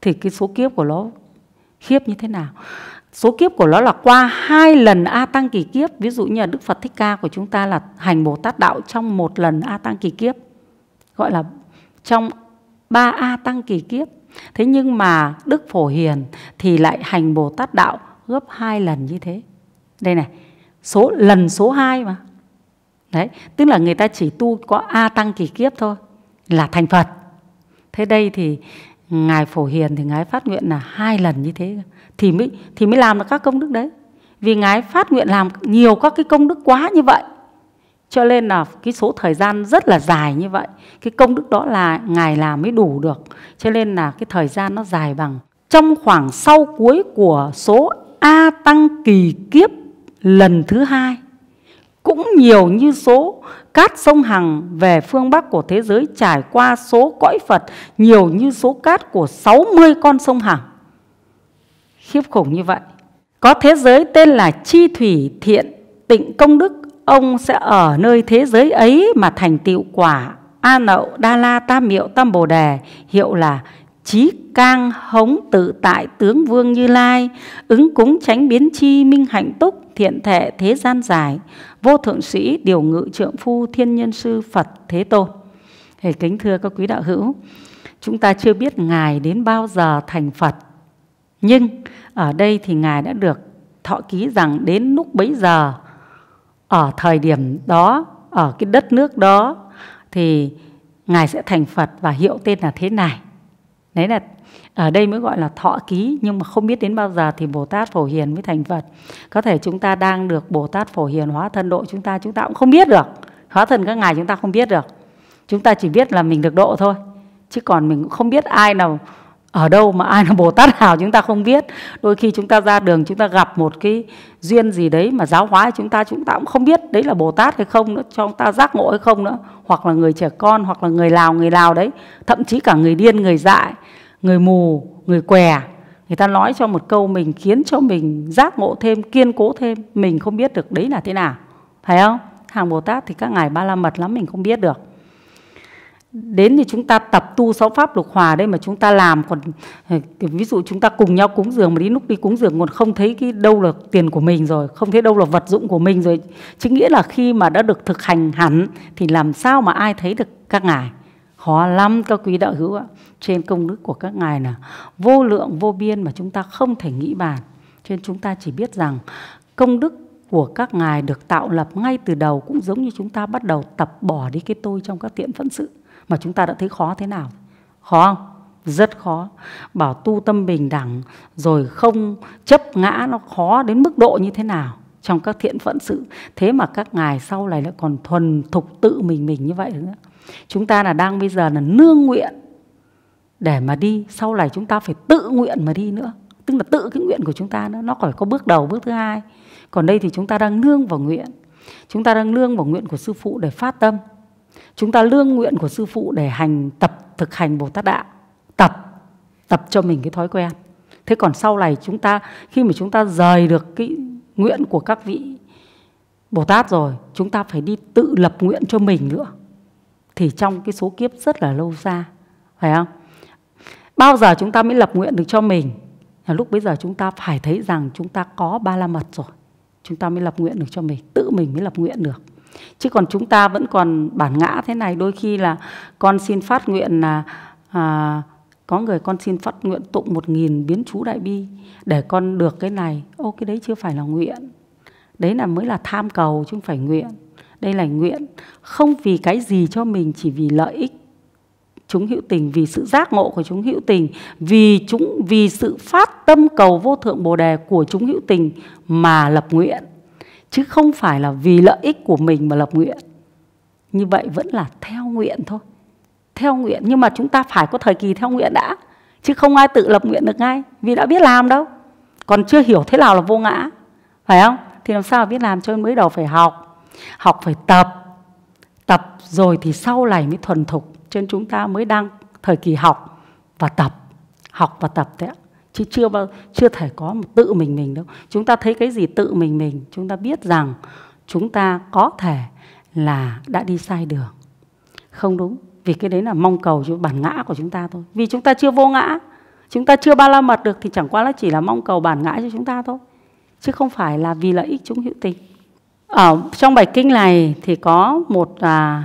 thì cái số kiếp của nó khiếp như thế nào số kiếp của nó là qua hai lần a tăng kỳ kiếp ví dụ như là đức phật thích ca của chúng ta là hành bồ tát đạo trong một lần a tăng kỳ kiếp gọi là trong ba a tăng kỳ kiếp thế nhưng mà đức phổ hiền thì lại hành bồ tát đạo gấp hai lần như thế đây này số lần số hai mà đấy tức là người ta chỉ tu có a tăng kỳ kiếp thôi là thành phật thế đây thì ngài phổ hiền thì ngài phát nguyện là hai lần như thế thì mới thì mới làm được các công đức đấy vì ngài phát nguyện làm nhiều các cái công đức quá như vậy cho nên là cái số thời gian rất là dài như vậy cái công đức đó là ngài làm mới đủ được cho nên là cái thời gian nó dài bằng trong khoảng sau cuối của số a tăng kỳ kiếp lần thứ hai cũng nhiều như số Cát sông Hằng về phương Bắc của thế giới trải qua số cõi Phật nhiều như số cát của 60 con sông Hằng. Khiếp khủng như vậy. Có thế giới tên là Chi Thủy Thiện Tịnh Công Đức. Ông sẽ ở nơi thế giới ấy mà thành tựu quả A Nậu, Đa La, Tam Miệu, Tam Bồ Đề, hiệu là chí cang hống tự tại tướng vương như lai ứng cúng tránh biến chi minh hạnh túc thiện thệ thế gian giải vô thượng sĩ điều ngự trượng phu thiên nhân sư phật thế tôn Hề kính thưa các quý đạo hữu chúng ta chưa biết ngài đến bao giờ thành phật nhưng ở đây thì ngài đã được thọ ký rằng đến lúc bấy giờ ở thời điểm đó ở cái đất nước đó thì ngài sẽ thành phật và hiệu tên là thế này đấy là ở đây mới gọi là thọ ký nhưng mà không biết đến bao giờ thì bồ tát phổ hiền mới thành phật có thể chúng ta đang được bồ tát phổ hiền hóa thân độ chúng ta chúng ta cũng không biết được hóa thân các ngài chúng ta không biết được chúng ta chỉ biết là mình được độ thôi chứ còn mình cũng không biết ai nào ở đâu mà ai là bồ tát nào chúng ta không biết đôi khi chúng ta ra đường chúng ta gặp một cái duyên gì đấy mà giáo hóa chúng ta chúng ta cũng không biết đấy là bồ tát hay không nữa cho chúng ta giác ngộ hay không nữa hoặc là người trẻ con hoặc là người lào người lào đấy thậm chí cả người điên người dại người mù người què người ta nói cho một câu mình khiến cho mình giác ngộ thêm kiên cố thêm mình không biết được đấy là thế nào phải không hàng bồ tát thì các ngài ba la mật lắm mình không biết được đến thì chúng ta tập tu sáu pháp lục hòa đây mà chúng ta làm còn ờ, ví dụ chúng ta cùng nhau cúng dường mà đến lúc đi cúng dường còn không thấy cái đâu là tiền của mình rồi không thấy đâu là vật dụng của mình rồi chính nghĩa là khi mà đã được thực hành hẳn thì làm sao mà ai thấy được các ngài khó lắm các quý đạo hữu ạ trên công đức của các ngài là vô lượng vô biên mà chúng ta không thể nghĩ bàn trên chúng ta chỉ biết rằng công đức của các ngài được tạo lập ngay từ đầu cũng giống như chúng ta bắt đầu tập bỏ đi cái tôi trong các tiện phận sự mà chúng ta đã thấy khó thế nào khó không rất khó bảo tu tâm bình đẳng rồi không chấp ngã nó khó đến mức độ như thế nào trong các thiện phận sự thế mà các ngài sau này lại còn thuần thục tự mình mình như vậy nữa chúng ta là đang bây giờ là nương nguyện để mà đi sau này chúng ta phải tự nguyện mà đi nữa tức là tự cái nguyện của chúng ta nữa nó phải có bước đầu bước thứ hai còn đây thì chúng ta đang nương vào nguyện chúng ta đang nương vào nguyện của sư phụ để phát tâm chúng ta lương nguyện của sư phụ để hành tập thực hành bồ tát đạo tập tập cho mình cái thói quen thế còn sau này chúng ta khi mà chúng ta rời được cái nguyện của các vị bồ tát rồi chúng ta phải đi tự lập nguyện cho mình nữa thì trong cái số kiếp rất là lâu xa phải không bao giờ chúng ta mới lập nguyện được cho mình là lúc bây giờ chúng ta phải thấy rằng chúng ta có ba la mật rồi chúng ta mới lập nguyện được cho mình tự mình mới lập nguyện được chứ còn chúng ta vẫn còn bản ngã thế này đôi khi là con xin phát nguyện là à, có người con xin phát nguyện tụng một nghìn biến chú đại bi để con được cái này ô cái đấy chưa phải là nguyện đấy là mới là tham cầu chứ không phải nguyện đây là nguyện không vì cái gì cho mình chỉ vì lợi ích chúng hữu tình vì sự giác ngộ của chúng hữu tình vì chúng vì sự phát tâm cầu vô thượng bồ đề của chúng hữu tình mà lập nguyện chứ không phải là vì lợi ích của mình mà lập nguyện như vậy vẫn là theo nguyện thôi theo nguyện nhưng mà chúng ta phải có thời kỳ theo nguyện đã chứ không ai tự lập nguyện được ngay vì đã biết làm đâu còn chưa hiểu thế nào là vô ngã phải không thì làm sao biết làm cho mới đầu phải học học phải tập tập rồi thì sau này mới thuần thục cho nên chúng ta mới đang thời kỳ học và tập học và tập đấy ạ chứ chưa bao chưa thể có một tự mình mình đâu chúng ta thấy cái gì tự mình mình chúng ta biết rằng chúng ta có thể là đã đi sai đường không đúng vì cái đấy là mong cầu cho bản ngã của chúng ta thôi vì chúng ta chưa vô ngã chúng ta chưa ba la mật được thì chẳng qua là chỉ là mong cầu bản ngã cho chúng ta thôi chứ không phải là vì lợi ích chúng hữu tình ở trong bài kinh này thì có một à,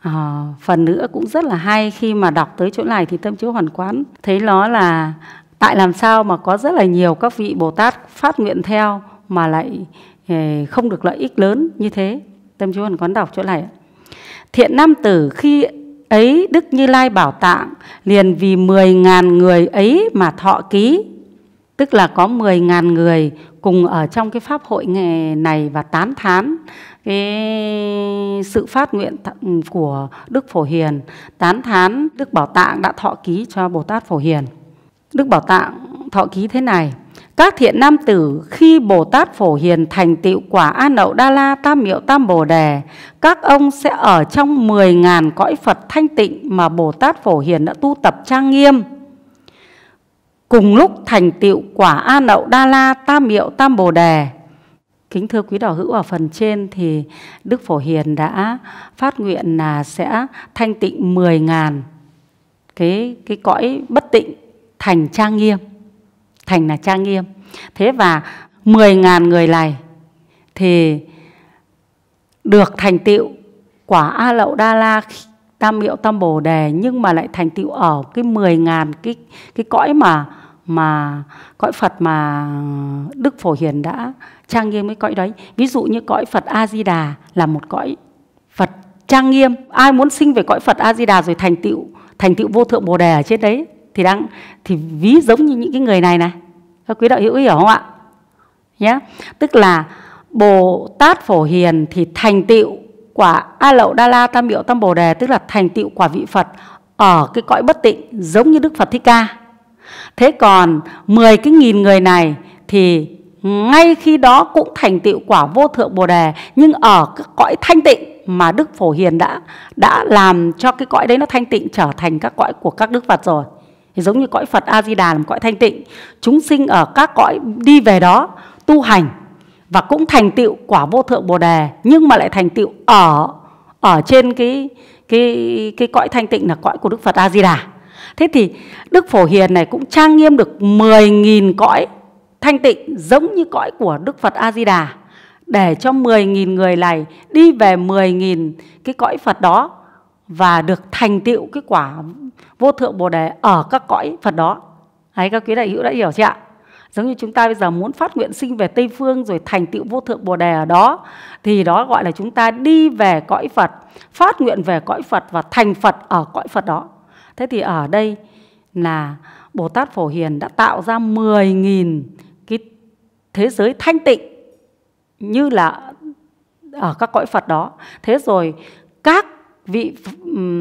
à, phần nữa cũng rất là hay khi mà đọc tới chỗ này thì tâm chiếu hoàn quán thấy nó là tại làm sao mà có rất là nhiều các vị Bồ Tát phát nguyện theo mà lại ờ, không được lợi ích lớn như thế. Tâm chú Hần Quán đọc chỗ này. Thiện nam tử khi ấy Đức Như Lai bảo tạng liền vì mười ngàn người ấy mà thọ ký. Tức là có mười ngàn người cùng ở trong cái pháp hội nghề này và tán thán cái sự phát nguyện của Đức Phổ Hiền, tán thán Đức Bảo Tạng đã thọ ký cho Bồ Tát Phổ Hiền. Đức Bảo Tạng thọ ký thế này. Các thiện nam tử khi Bồ Tát Phổ Hiền thành tựu quả An Nậu Đa La Tam Miệu Tam Bồ Đề, các ông sẽ ở trong 10.000 cõi Phật thanh tịnh mà Bồ Tát Phổ Hiền đã tu tập trang nghiêm. Cùng lúc thành tựu quả An Nậu Đa La Tam Miệu Tam Bồ Đề. Kính thưa quý đạo hữu ở phần trên thì Đức Phổ Hiền đã phát nguyện là sẽ thanh tịnh 10.000 cái cái cõi bất tịnh thành trang nghiêm thành là trang nghiêm thế và 10.000 người này thì được thành tựu quả a lậu đa la tam miệu tam bồ đề nhưng mà lại thành tựu ở cái 10.000 cái cái cõi mà mà cõi Phật mà Đức Phổ Hiền đã trang nghiêm cái cõi đấy. Ví dụ như cõi Phật A Di Đà là một cõi Phật trang nghiêm. Ai muốn sinh về cõi Phật A Di Đà rồi thành tựu thành tựu vô thượng Bồ đề ở trên đấy thì đang thì ví giống như những cái người này này các quý đạo hữu hiểu không ạ nhé yeah. tức là bồ tát phổ hiền thì thành tựu quả a lậu đa la tam biểu tam bồ đề tức là thành tựu quả vị phật ở cái cõi bất tịnh giống như đức phật thích ca thế còn 10 cái nghìn người này thì ngay khi đó cũng thành tựu quả vô thượng bồ đề nhưng ở các cõi thanh tịnh mà đức phổ hiền đã đã làm cho cái cõi đấy nó thanh tịnh trở thành các cõi của các đức phật rồi thì giống như cõi Phật A Di Đà là một cõi thanh tịnh chúng sinh ở các cõi đi về đó tu hành và cũng thành tựu quả vô thượng bồ đề nhưng mà lại thành tựu ở ở trên cái cái cái cõi thanh tịnh là cõi của Đức Phật A Di Đà thế thì Đức Phổ Hiền này cũng trang nghiêm được 10.000 cõi thanh tịnh giống như cõi của Đức Phật A Di Đà để cho 10.000 người này đi về 10.000 cái cõi Phật đó và được thành tựu cái quả vô thượng bồ đề ở các cõi Phật đó. Đấy các quý đại hữu đã hiểu chưa ạ? Giống như chúng ta bây giờ muốn phát nguyện sinh về Tây Phương rồi thành tựu vô thượng Bồ Đề ở đó thì đó gọi là chúng ta đi về cõi Phật, phát nguyện về cõi Phật và thành Phật ở cõi Phật đó. Thế thì ở đây là Bồ Tát Phổ Hiền đã tạo ra 10.000 cái thế giới thanh tịnh như là ở các cõi Phật đó. Thế rồi các vị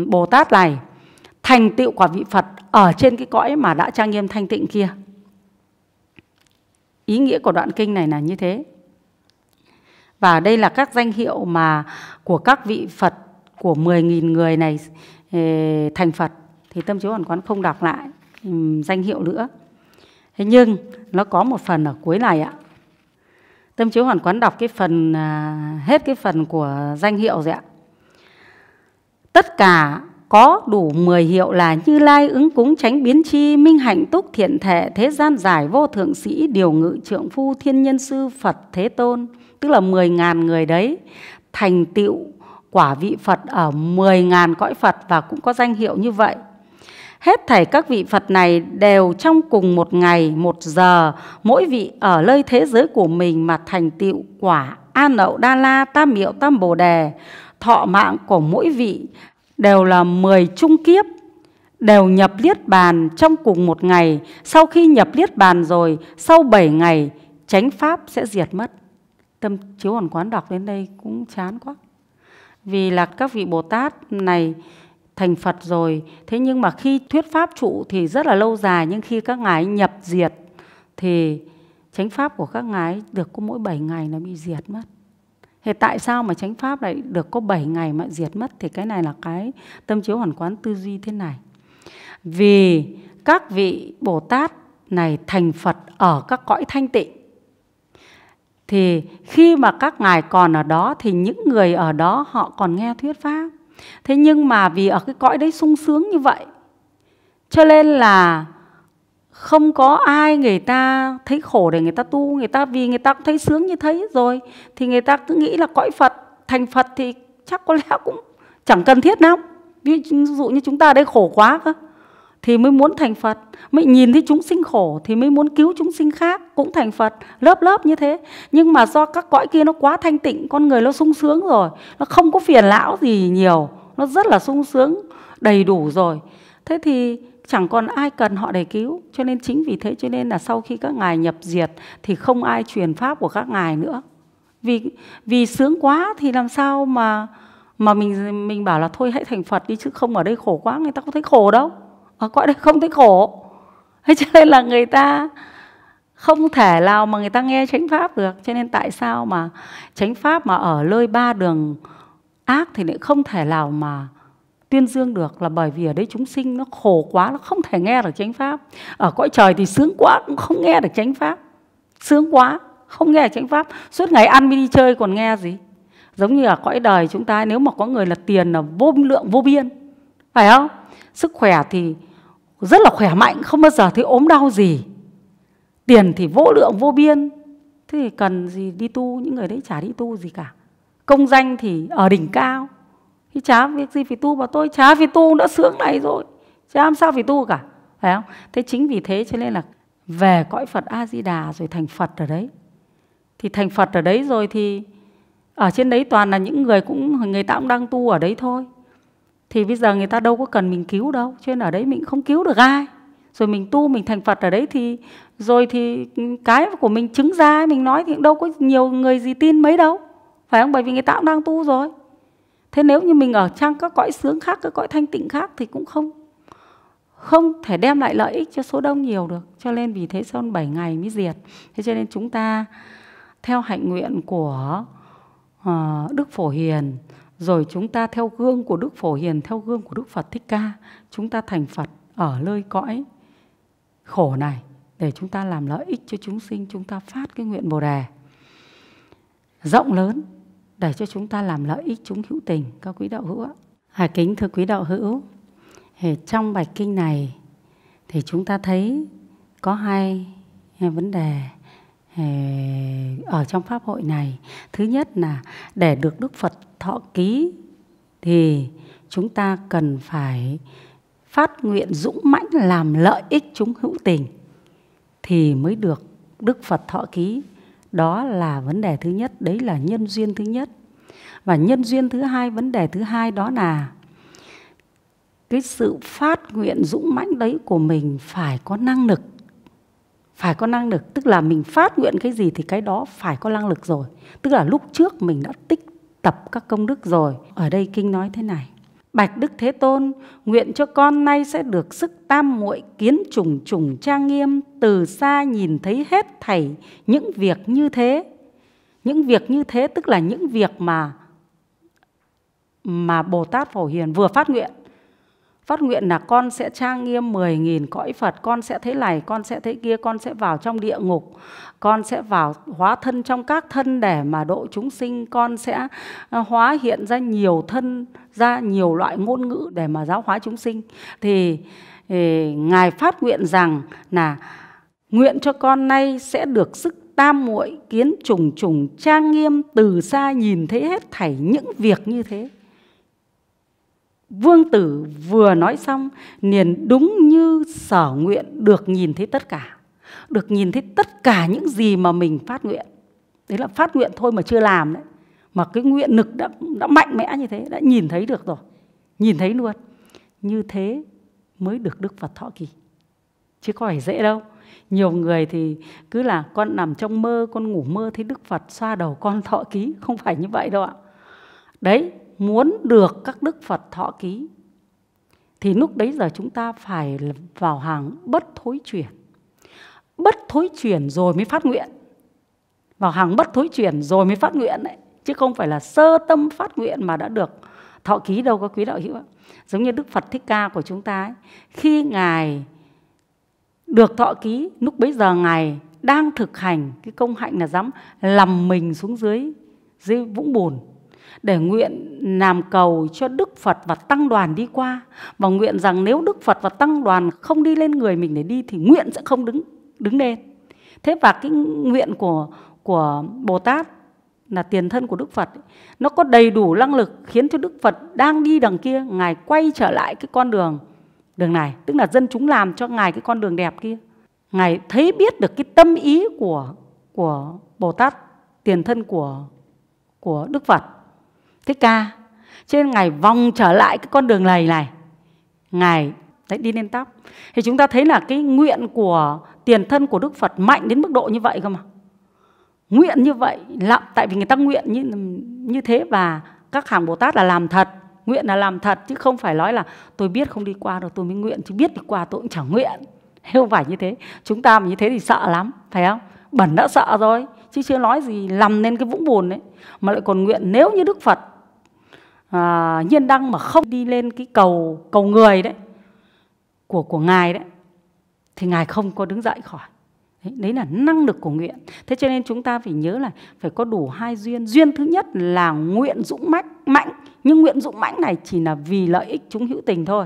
Bồ Tát này thành tựu quả vị Phật ở trên cái cõi mà đã trang nghiêm thanh tịnh kia. Ý nghĩa của đoạn kinh này là như thế. Và đây là các danh hiệu mà của các vị Phật của 10.000 người này thành Phật thì tâm chiếu hoàn quán không đọc lại danh hiệu nữa. Thế nhưng nó có một phần ở cuối này ạ. Tâm chiếu hoàn quán đọc cái phần à, hết cái phần của danh hiệu rồi ạ. Tất cả có đủ 10 hiệu là Như Lai ứng cúng tránh biến chi, minh hạnh túc thiện thể, thế gian giải vô thượng sĩ, điều ngự trượng phu, thiên nhân sư, Phật, Thế Tôn. Tức là 10.000 người đấy thành tựu quả vị Phật ở 10.000 cõi Phật và cũng có danh hiệu như vậy. Hết thảy các vị Phật này đều trong cùng một ngày, một giờ, mỗi vị ở nơi thế giới của mình mà thành tựu quả A Nậu Đa La Tam Miệu Tam Bồ Đề, thọ mạng của mỗi vị đều là 10 trung kiếp, đều nhập Niết Bàn trong cùng một ngày. Sau khi nhập Niết Bàn rồi, sau 7 ngày, chánh Pháp sẽ diệt mất. Tâm chiếu hoàn quán đọc đến đây cũng chán quá. Vì là các vị Bồ Tát này thành Phật rồi, thế nhưng mà khi thuyết Pháp trụ thì rất là lâu dài, nhưng khi các ngài nhập diệt thì chánh Pháp của các ngài được có mỗi 7 ngày nó bị diệt mất thì tại sao mà chánh pháp lại được có 7 ngày mà diệt mất thì cái này là cái tâm chiếu hoàn quán tư duy thế này. Vì các vị Bồ Tát này thành Phật ở các cõi thanh tịnh thì khi mà các ngài còn ở đó thì những người ở đó họ còn nghe thuyết pháp. Thế nhưng mà vì ở cái cõi đấy sung sướng như vậy cho nên là không có ai người ta thấy khổ để người ta tu người ta vì người ta cũng thấy sướng như thế rồi thì người ta cứ nghĩ là cõi phật thành phật thì chắc có lẽ cũng chẳng cần thiết lắm ví dụ như chúng ta đây khổ quá cơ thì mới muốn thành Phật mới nhìn thấy chúng sinh khổ thì mới muốn cứu chúng sinh khác cũng thành Phật lớp lớp như thế nhưng mà do các cõi kia nó quá thanh tịnh con người nó sung sướng rồi nó không có phiền lão gì nhiều nó rất là sung sướng đầy đủ rồi thế thì chẳng còn ai cần họ để cứu cho nên chính vì thế cho nên là sau khi các ngài nhập diệt thì không ai truyền pháp của các ngài nữa vì vì sướng quá thì làm sao mà mà mình mình bảo là thôi hãy thành phật đi chứ không ở đây khổ quá người ta không thấy khổ đâu ở cõi đây không thấy khổ thế cho nên là người ta không thể nào mà người ta nghe chánh pháp được cho nên tại sao mà chánh pháp mà ở lơi ba đường ác thì lại không thể nào mà tuyên dương được là bởi vì ở đấy chúng sinh nó khổ quá nó không thể nghe được chánh pháp ở cõi trời thì sướng quá cũng không nghe được chánh pháp sướng quá không nghe được chánh pháp suốt ngày ăn mới đi chơi còn nghe gì giống như ở cõi đời chúng ta nếu mà có người là tiền là vô lượng vô biên phải không sức khỏe thì rất là khỏe mạnh không bao giờ thấy ốm đau gì tiền thì vô lượng vô biên thế thì cần gì đi tu những người đấy chả đi tu gì cả công danh thì ở đỉnh cao thì chả việc gì phải tu mà tôi chả phải tu đã sướng này rồi chả làm sao phải tu cả phải không thế chính vì thế cho nên là về cõi phật a di đà rồi thành phật ở đấy thì thành phật ở đấy rồi thì ở trên đấy toàn là những người cũng người ta cũng đang tu ở đấy thôi thì bây giờ người ta đâu có cần mình cứu đâu cho nên ở đấy mình không cứu được ai rồi mình tu mình thành phật ở đấy thì rồi thì cái của mình chứng ra mình nói thì đâu có nhiều người gì tin mấy đâu phải không bởi vì người ta cũng đang tu rồi thế nếu như mình ở trong các cõi sướng khác các cõi thanh tịnh khác thì cũng không không thể đem lại lợi ích cho số đông nhiều được cho nên vì thế sau 7 ngày mới diệt thế cho nên chúng ta theo hạnh nguyện của uh, đức phổ hiền rồi chúng ta theo gương của đức phổ hiền theo gương của đức phật thích ca chúng ta thành phật ở nơi cõi khổ này để chúng ta làm lợi ích cho chúng sinh chúng ta phát cái nguyện bồ đề rộng lớn để cho chúng ta làm lợi ích chúng hữu tình các quý đạo hữu ạ. À, kính thưa quý đạo hữu, trong bài kinh này thì chúng ta thấy có hai vấn đề ờ, ở trong pháp hội này. Thứ nhất là để được Đức Phật thọ ký thì chúng ta cần phải phát nguyện dũng mãnh làm lợi ích chúng hữu tình thì mới được Đức Phật thọ ký đó là vấn đề thứ nhất đấy là nhân duyên thứ nhất và nhân duyên thứ hai vấn đề thứ hai đó là cái sự phát nguyện dũng mãnh đấy của mình phải có năng lực phải có năng lực tức là mình phát nguyện cái gì thì cái đó phải có năng lực rồi tức là lúc trước mình đã tích tập các công đức rồi ở đây kinh nói thế này Bạch Đức Thế Tôn, nguyện cho con nay sẽ được sức tam muội kiến trùng trùng trang nghiêm, từ xa nhìn thấy hết thảy những việc như thế. Những việc như thế tức là những việc mà mà Bồ Tát Phổ Hiền vừa phát nguyện Phát nguyện là con sẽ trang nghiêm 10.000 cõi Phật, con sẽ thế này, con sẽ thế kia, con sẽ vào trong địa ngục, con sẽ vào hóa thân trong các thân để mà độ chúng sinh, con sẽ ờ, hóa hiện ra nhiều thân, ra nhiều loại ngôn ngữ để mà giáo hóa chúng sinh. Thì, thì Ngài phát nguyện rằng là nguyện cho con nay sẽ được sức tam muội kiến trùng trùng trang nghiêm từ xa nhìn thấy hết thảy những việc như thế Vương tử vừa nói xong, liền đúng như sở nguyện được nhìn thấy tất cả. Được nhìn thấy tất cả những gì mà mình phát nguyện. Đấy là phát nguyện thôi mà chưa làm đấy. Mà cái nguyện lực đã, đã mạnh mẽ như thế, đã nhìn thấy được rồi. Nhìn thấy luôn. Như thế mới được Đức Phật thọ kỳ. Chứ có phải dễ đâu. Nhiều người thì cứ là con nằm trong mơ, con ngủ mơ thấy Đức Phật xoa đầu con thọ ký. Không phải như vậy đâu ạ. Đấy, muốn được các đức Phật thọ ký thì lúc đấy giờ chúng ta phải vào hàng bất thối chuyển. Bất thối chuyển rồi mới phát nguyện. Vào hàng bất thối chuyển rồi mới phát nguyện đấy. Chứ không phải là sơ tâm phát nguyện mà đã được thọ ký đâu có quý đạo hữu Giống như Đức Phật Thích Ca của chúng ta ấy, khi Ngài được thọ ký, lúc bấy giờ Ngài đang thực hành cái công hạnh là dám lầm mình xuống dưới dưới vũng bùn để nguyện làm cầu cho Đức Phật và Tăng đoàn đi qua và nguyện rằng nếu Đức Phật và Tăng đoàn không đi lên người mình để đi thì nguyện sẽ không đứng đứng lên. Thế và cái nguyện của của Bồ Tát là tiền thân của Đức Phật nó có đầy đủ năng lực khiến cho Đức Phật đang đi đằng kia ngài quay trở lại cái con đường đường này, tức là dân chúng làm cho ngài cái con đường đẹp kia. Ngài thấy biết được cái tâm ý của của Bồ Tát tiền thân của của Đức Phật Thích Ca cho nên ngài vòng trở lại cái con đường lầy này ngài đấy đi lên tóc thì chúng ta thấy là cái nguyện của tiền thân của Đức Phật mạnh đến mức độ như vậy cơ mà nguyện như vậy lặng tại vì người ta nguyện như như thế và các hàng Bồ Tát là làm thật nguyện là làm thật chứ không phải nói là tôi biết không đi qua đâu tôi mới nguyện chứ biết đi qua tôi cũng chẳng nguyện không phải như thế chúng ta mà như thế thì sợ lắm phải không bẩn đã sợ rồi chứ chưa nói gì lầm nên cái vũng bùn đấy mà lại còn nguyện nếu như Đức Phật à, nhiên đăng mà không đi lên cái cầu cầu người đấy của của ngài đấy thì ngài không có đứng dậy khỏi đấy, là năng lực của nguyện thế cho nên chúng ta phải nhớ là phải có đủ hai duyên duyên thứ nhất là nguyện dũng mãnh mạnh nhưng nguyện dũng mãnh này chỉ là vì lợi ích chúng hữu tình thôi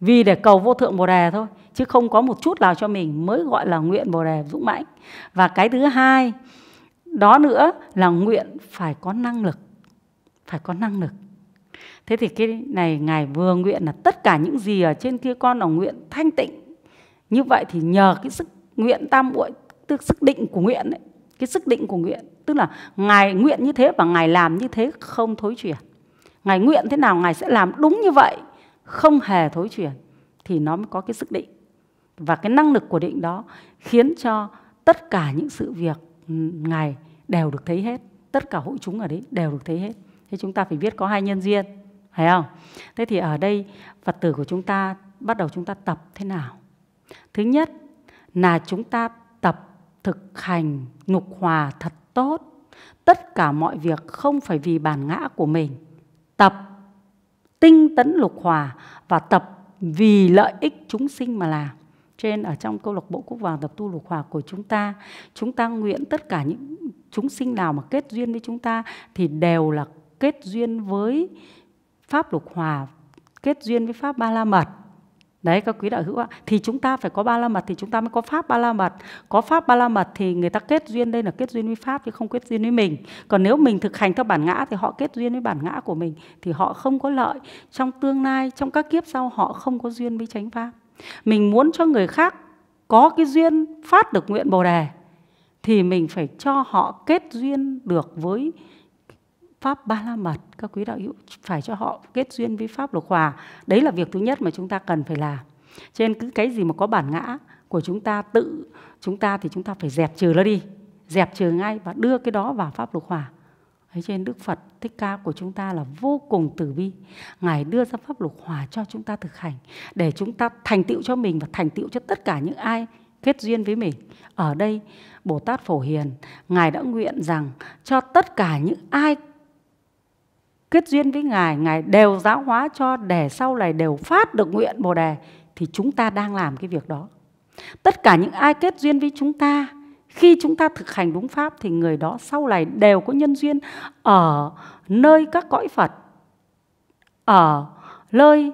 vì để cầu vô thượng bồ đề thôi chứ không có một chút nào cho mình mới gọi là nguyện bồ đề dũng mãnh và cái thứ hai đó nữa là nguyện phải có năng lực phải có năng lực thế thì cái này ngài vừa nguyện là tất cả những gì ở trên kia con ở nguyện thanh tịnh như vậy thì nhờ cái sức nguyện tam muội tức sức định của nguyện ấy, cái sức định của nguyện tức là ngài nguyện như thế và ngài làm như thế không thối chuyển ngài nguyện thế nào ngài sẽ làm đúng như vậy không hề thối chuyển thì nó mới có cái sức định và cái năng lực của định đó khiến cho tất cả những sự việc ngài đều được thấy hết tất cả hội chúng ở đấy đều được thấy hết thế chúng ta phải biết có hai nhân duyên phải không thế thì ở đây phật tử của chúng ta bắt đầu chúng ta tập thế nào thứ nhất là chúng ta tập thực hành ngục hòa thật tốt tất cả mọi việc không phải vì bản ngã của mình tập tinh tấn lục hòa và tập vì lợi ích chúng sinh mà làm Trên ở trong câu lạc bộ quốc vàng tập tu lục hòa của chúng ta chúng ta nguyện tất cả những chúng sinh nào mà kết duyên với chúng ta thì đều là kết duyên với pháp lục hòa kết duyên với pháp ba la mật đấy các quý đạo hữu ạ thì chúng ta phải có ba la mật thì chúng ta mới có pháp ba la mật có pháp ba la mật thì người ta kết duyên đây là kết duyên với pháp chứ không kết duyên với mình còn nếu mình thực hành theo bản ngã thì họ kết duyên với bản ngã của mình thì họ không có lợi trong tương lai trong các kiếp sau họ không có duyên với chánh pháp mình muốn cho người khác có cái duyên phát được nguyện bồ đề thì mình phải cho họ kết duyên được với pháp ba la mật các quý đạo hữu phải cho họ kết duyên với pháp lục hòa đấy là việc thứ nhất mà chúng ta cần phải làm cho nên cứ cái gì mà có bản ngã của chúng ta tự chúng ta thì chúng ta phải dẹp trừ nó đi dẹp trừ ngay và đưa cái đó vào pháp lục hòa Thế nên Đức Phật Thích Ca của chúng ta là vô cùng từ bi. Ngài đưa ra pháp lục hòa cho chúng ta thực hành để chúng ta thành tựu cho mình và thành tựu cho tất cả những ai kết duyên với mình. Ở đây Bồ Tát Phổ Hiền, Ngài đã nguyện rằng cho tất cả những ai kết duyên với Ngài, Ngài đều giáo hóa cho để sau này đều phát được nguyện Bồ Đề thì chúng ta đang làm cái việc đó. Tất cả những ai kết duyên với chúng ta khi chúng ta thực hành đúng pháp thì người đó sau này đều có nhân duyên ở nơi các cõi Phật ở nơi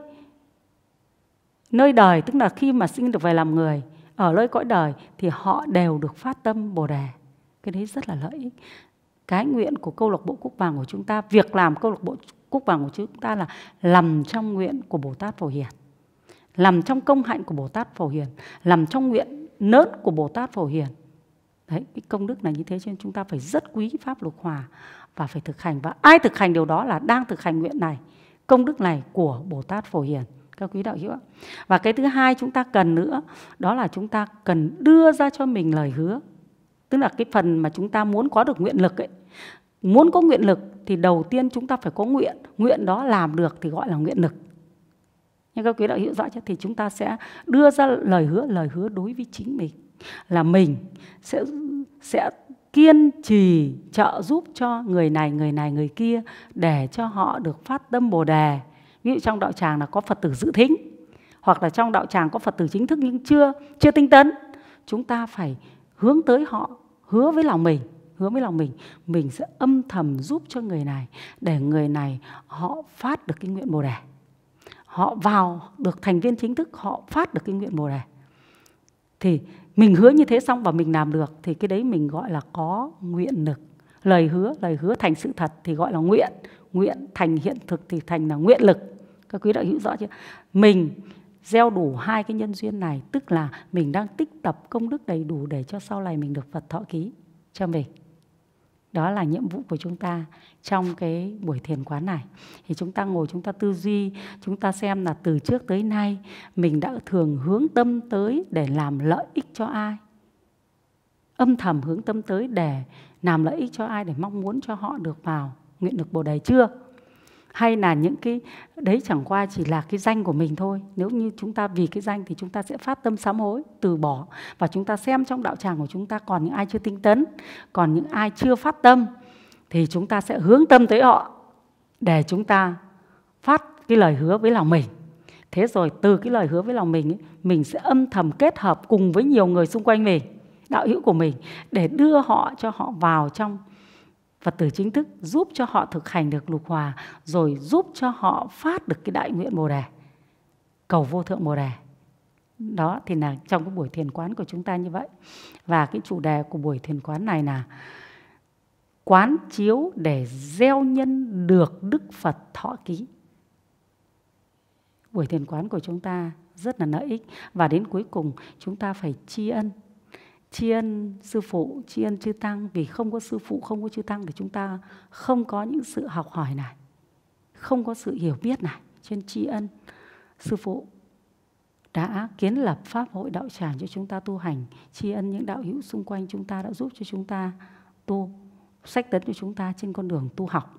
nơi đời tức là khi mà sinh được về làm người ở nơi cõi đời thì họ đều được phát tâm Bồ đề. Cái đấy rất là lợi ích cái nguyện của câu lạc bộ quốc Vàng của chúng ta, việc làm câu lạc bộ quốc Vàng của chúng ta là nằm trong nguyện của Bồ Tát Phổ Hiền, nằm trong công hạnh của Bồ Tát Phổ Hiền, nằm trong nguyện nớt của Bồ Tát Phổ Hiền. Đấy, cái công đức này như thế cho nên chúng ta phải rất quý Pháp Lục Hòa và phải thực hành. Và ai thực hành điều đó là đang thực hành nguyện này, công đức này của Bồ Tát Phổ Hiền các quý đạo hữu Và cái thứ hai chúng ta cần nữa đó là chúng ta cần đưa ra cho mình lời hứa. Tức là cái phần mà chúng ta muốn có được nguyện lực ấy muốn có nguyện lực thì đầu tiên chúng ta phải có nguyện nguyện đó làm được thì gọi là nguyện lực nhưng các quý đạo hữu rõ chứ thì chúng ta sẽ đưa ra lời hứa lời hứa đối với chính mình là mình sẽ sẽ kiên trì trợ giúp cho người này người này người kia để cho họ được phát tâm bồ đề ví dụ trong đạo tràng là có phật tử dự thính hoặc là trong đạo tràng có phật tử chính thức nhưng chưa chưa tinh tấn chúng ta phải hướng tới họ hứa với lòng mình hứa với lòng mình mình sẽ âm thầm giúp cho người này để người này họ phát được cái nguyện bồ đề họ vào được thành viên chính thức họ phát được cái nguyện bồ đề thì mình hứa như thế xong và mình làm được thì cái đấy mình gọi là có nguyện lực lời hứa lời hứa thành sự thật thì gọi là nguyện nguyện thành hiện thực thì thành là nguyện lực các quý đạo hữu rõ chưa mình gieo đủ hai cái nhân duyên này tức là mình đang tích tập công đức đầy đủ để cho sau này mình được phật thọ ký cho mình đó là nhiệm vụ của chúng ta trong cái buổi thiền quán này thì chúng ta ngồi chúng ta tư duy chúng ta xem là từ trước tới nay mình đã thường hướng tâm tới để làm lợi ích cho ai âm thầm hướng tâm tới để làm lợi ích cho ai để mong muốn cho họ được vào nguyện lực bồ đề chưa hay là những cái đấy chẳng qua chỉ là cái danh của mình thôi nếu như chúng ta vì cái danh thì chúng ta sẽ phát tâm sám hối từ bỏ và chúng ta xem trong đạo tràng của chúng ta còn những ai chưa tinh tấn còn những ai chưa phát tâm thì chúng ta sẽ hướng tâm tới họ để chúng ta phát cái lời hứa với lòng mình thế rồi từ cái lời hứa với lòng mình ấy, mình sẽ âm thầm kết hợp cùng với nhiều người xung quanh mình đạo hữu của mình để đưa họ cho họ vào trong Phật tử chính thức giúp cho họ thực hành được lục hòa rồi giúp cho họ phát được cái đại nguyện Bồ Đề. Cầu vô thượng Bồ Đề. Đó thì là trong cái buổi thiền quán của chúng ta như vậy. Và cái chủ đề của buổi thiền quán này là quán chiếu để gieo nhân được Đức Phật thọ ký. Buổi thiền quán của chúng ta rất là lợi ích và đến cuối cùng chúng ta phải tri ân tri ân sư phụ tri ân chư tăng vì không có sư phụ không có chư tăng thì chúng ta không có những sự học hỏi này không có sự hiểu biết này trên tri ân sư phụ đã kiến lập pháp hội đạo tràng cho chúng ta tu hành tri ân những đạo hữu xung quanh chúng ta đã giúp cho chúng ta tu sách tấn cho chúng ta trên con đường tu học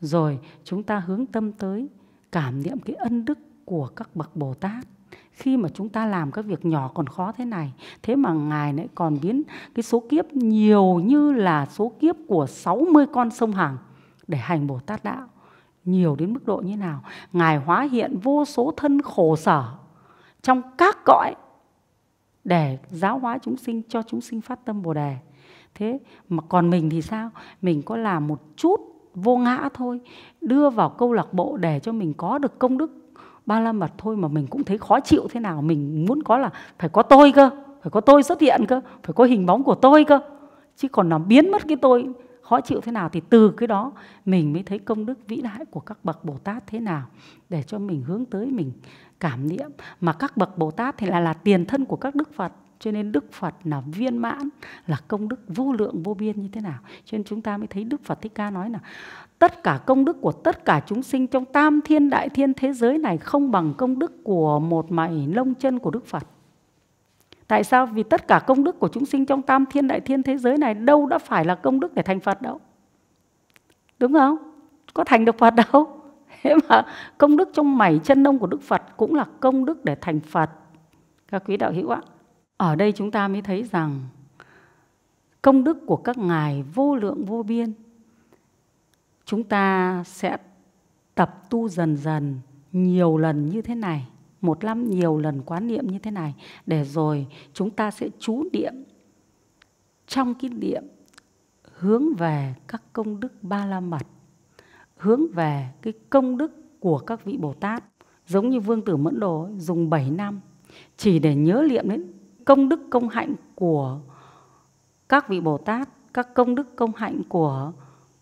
rồi chúng ta hướng tâm tới cảm niệm cái ân đức của các bậc bồ tát khi mà chúng ta làm các việc nhỏ còn khó thế này thế mà ngài lại còn biến cái số kiếp nhiều như là số kiếp của 60 con sông hàng để hành Bồ Tát đạo nhiều đến mức độ như nào ngài hóa hiện vô số thân khổ sở trong các cõi để giáo hóa chúng sinh cho chúng sinh phát tâm bồ đề thế mà còn mình thì sao mình có làm một chút vô ngã thôi đưa vào câu lạc bộ để cho mình có được công đức ba la mật thôi mà mình cũng thấy khó chịu thế nào mình muốn có là phải có tôi cơ phải có tôi xuất hiện cơ phải có hình bóng của tôi cơ chứ còn làm biến mất cái tôi khó chịu thế nào thì từ cái đó mình mới thấy công đức vĩ đại của các bậc Bồ Tát thế nào để cho mình hướng tới mình cảm niệm mà các bậc Bồ Tát thì là là tiền thân của các đức Phật cho nên Đức Phật là viên mãn là công đức vô lượng vô biên như thế nào cho nên chúng ta mới thấy Đức Phật Thích Ca nói là tất cả công đức của tất cả chúng sinh trong tam thiên đại thiên thế giới này không bằng công đức của một mảy lông chân của Đức Phật. Tại sao? Vì tất cả công đức của chúng sinh trong tam thiên đại thiên thế giới này đâu đã phải là công đức để thành Phật đâu. Đúng không? Có thành được Phật đâu. (laughs) Thế mà công đức trong mảy chân nông của Đức Phật cũng là công đức để thành Phật. Các quý đạo hữu ạ, ở đây chúng ta mới thấy rằng công đức của các ngài vô lượng vô biên chúng ta sẽ tập tu dần dần nhiều lần như thế này một năm nhiều lần quán niệm như thế này để rồi chúng ta sẽ chú niệm trong cái niệm hướng về các công đức ba la mật hướng về cái công đức của các vị Bồ Tát giống như Vương Tử Mẫn Đồ dùng 7 năm chỉ để nhớ niệm đến công đức công hạnh của các vị Bồ Tát các công đức công hạnh của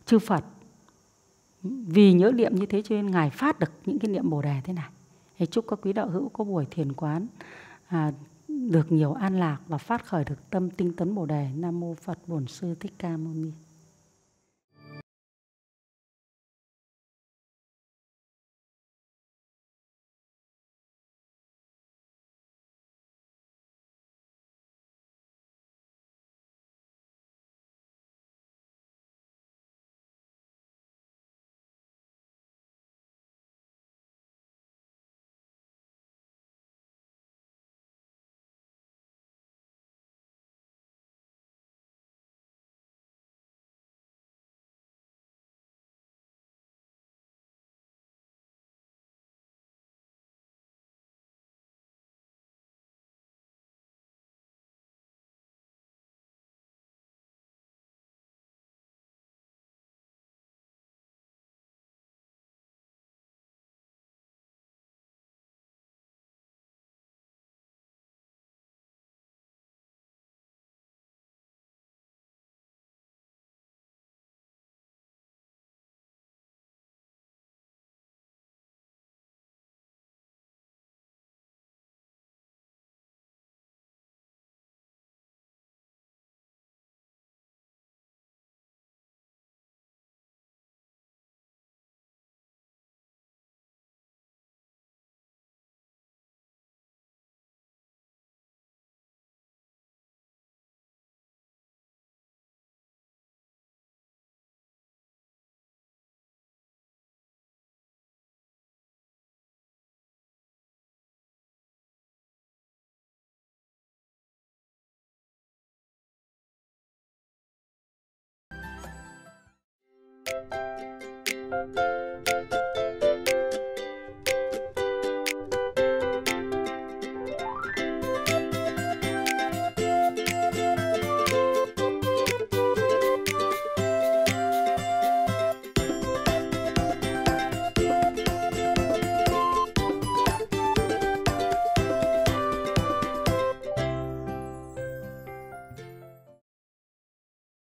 chư Phật vì nhớ niệm như thế cho nên ngài phát được những cái niệm bồ đề thế này thì chúc các quý đạo hữu có buổi thiền quán à, được nhiều an lạc và phát khởi được tâm tinh tấn bồ đề nam mô phật bổn sư thích ca mâu ni Thank you.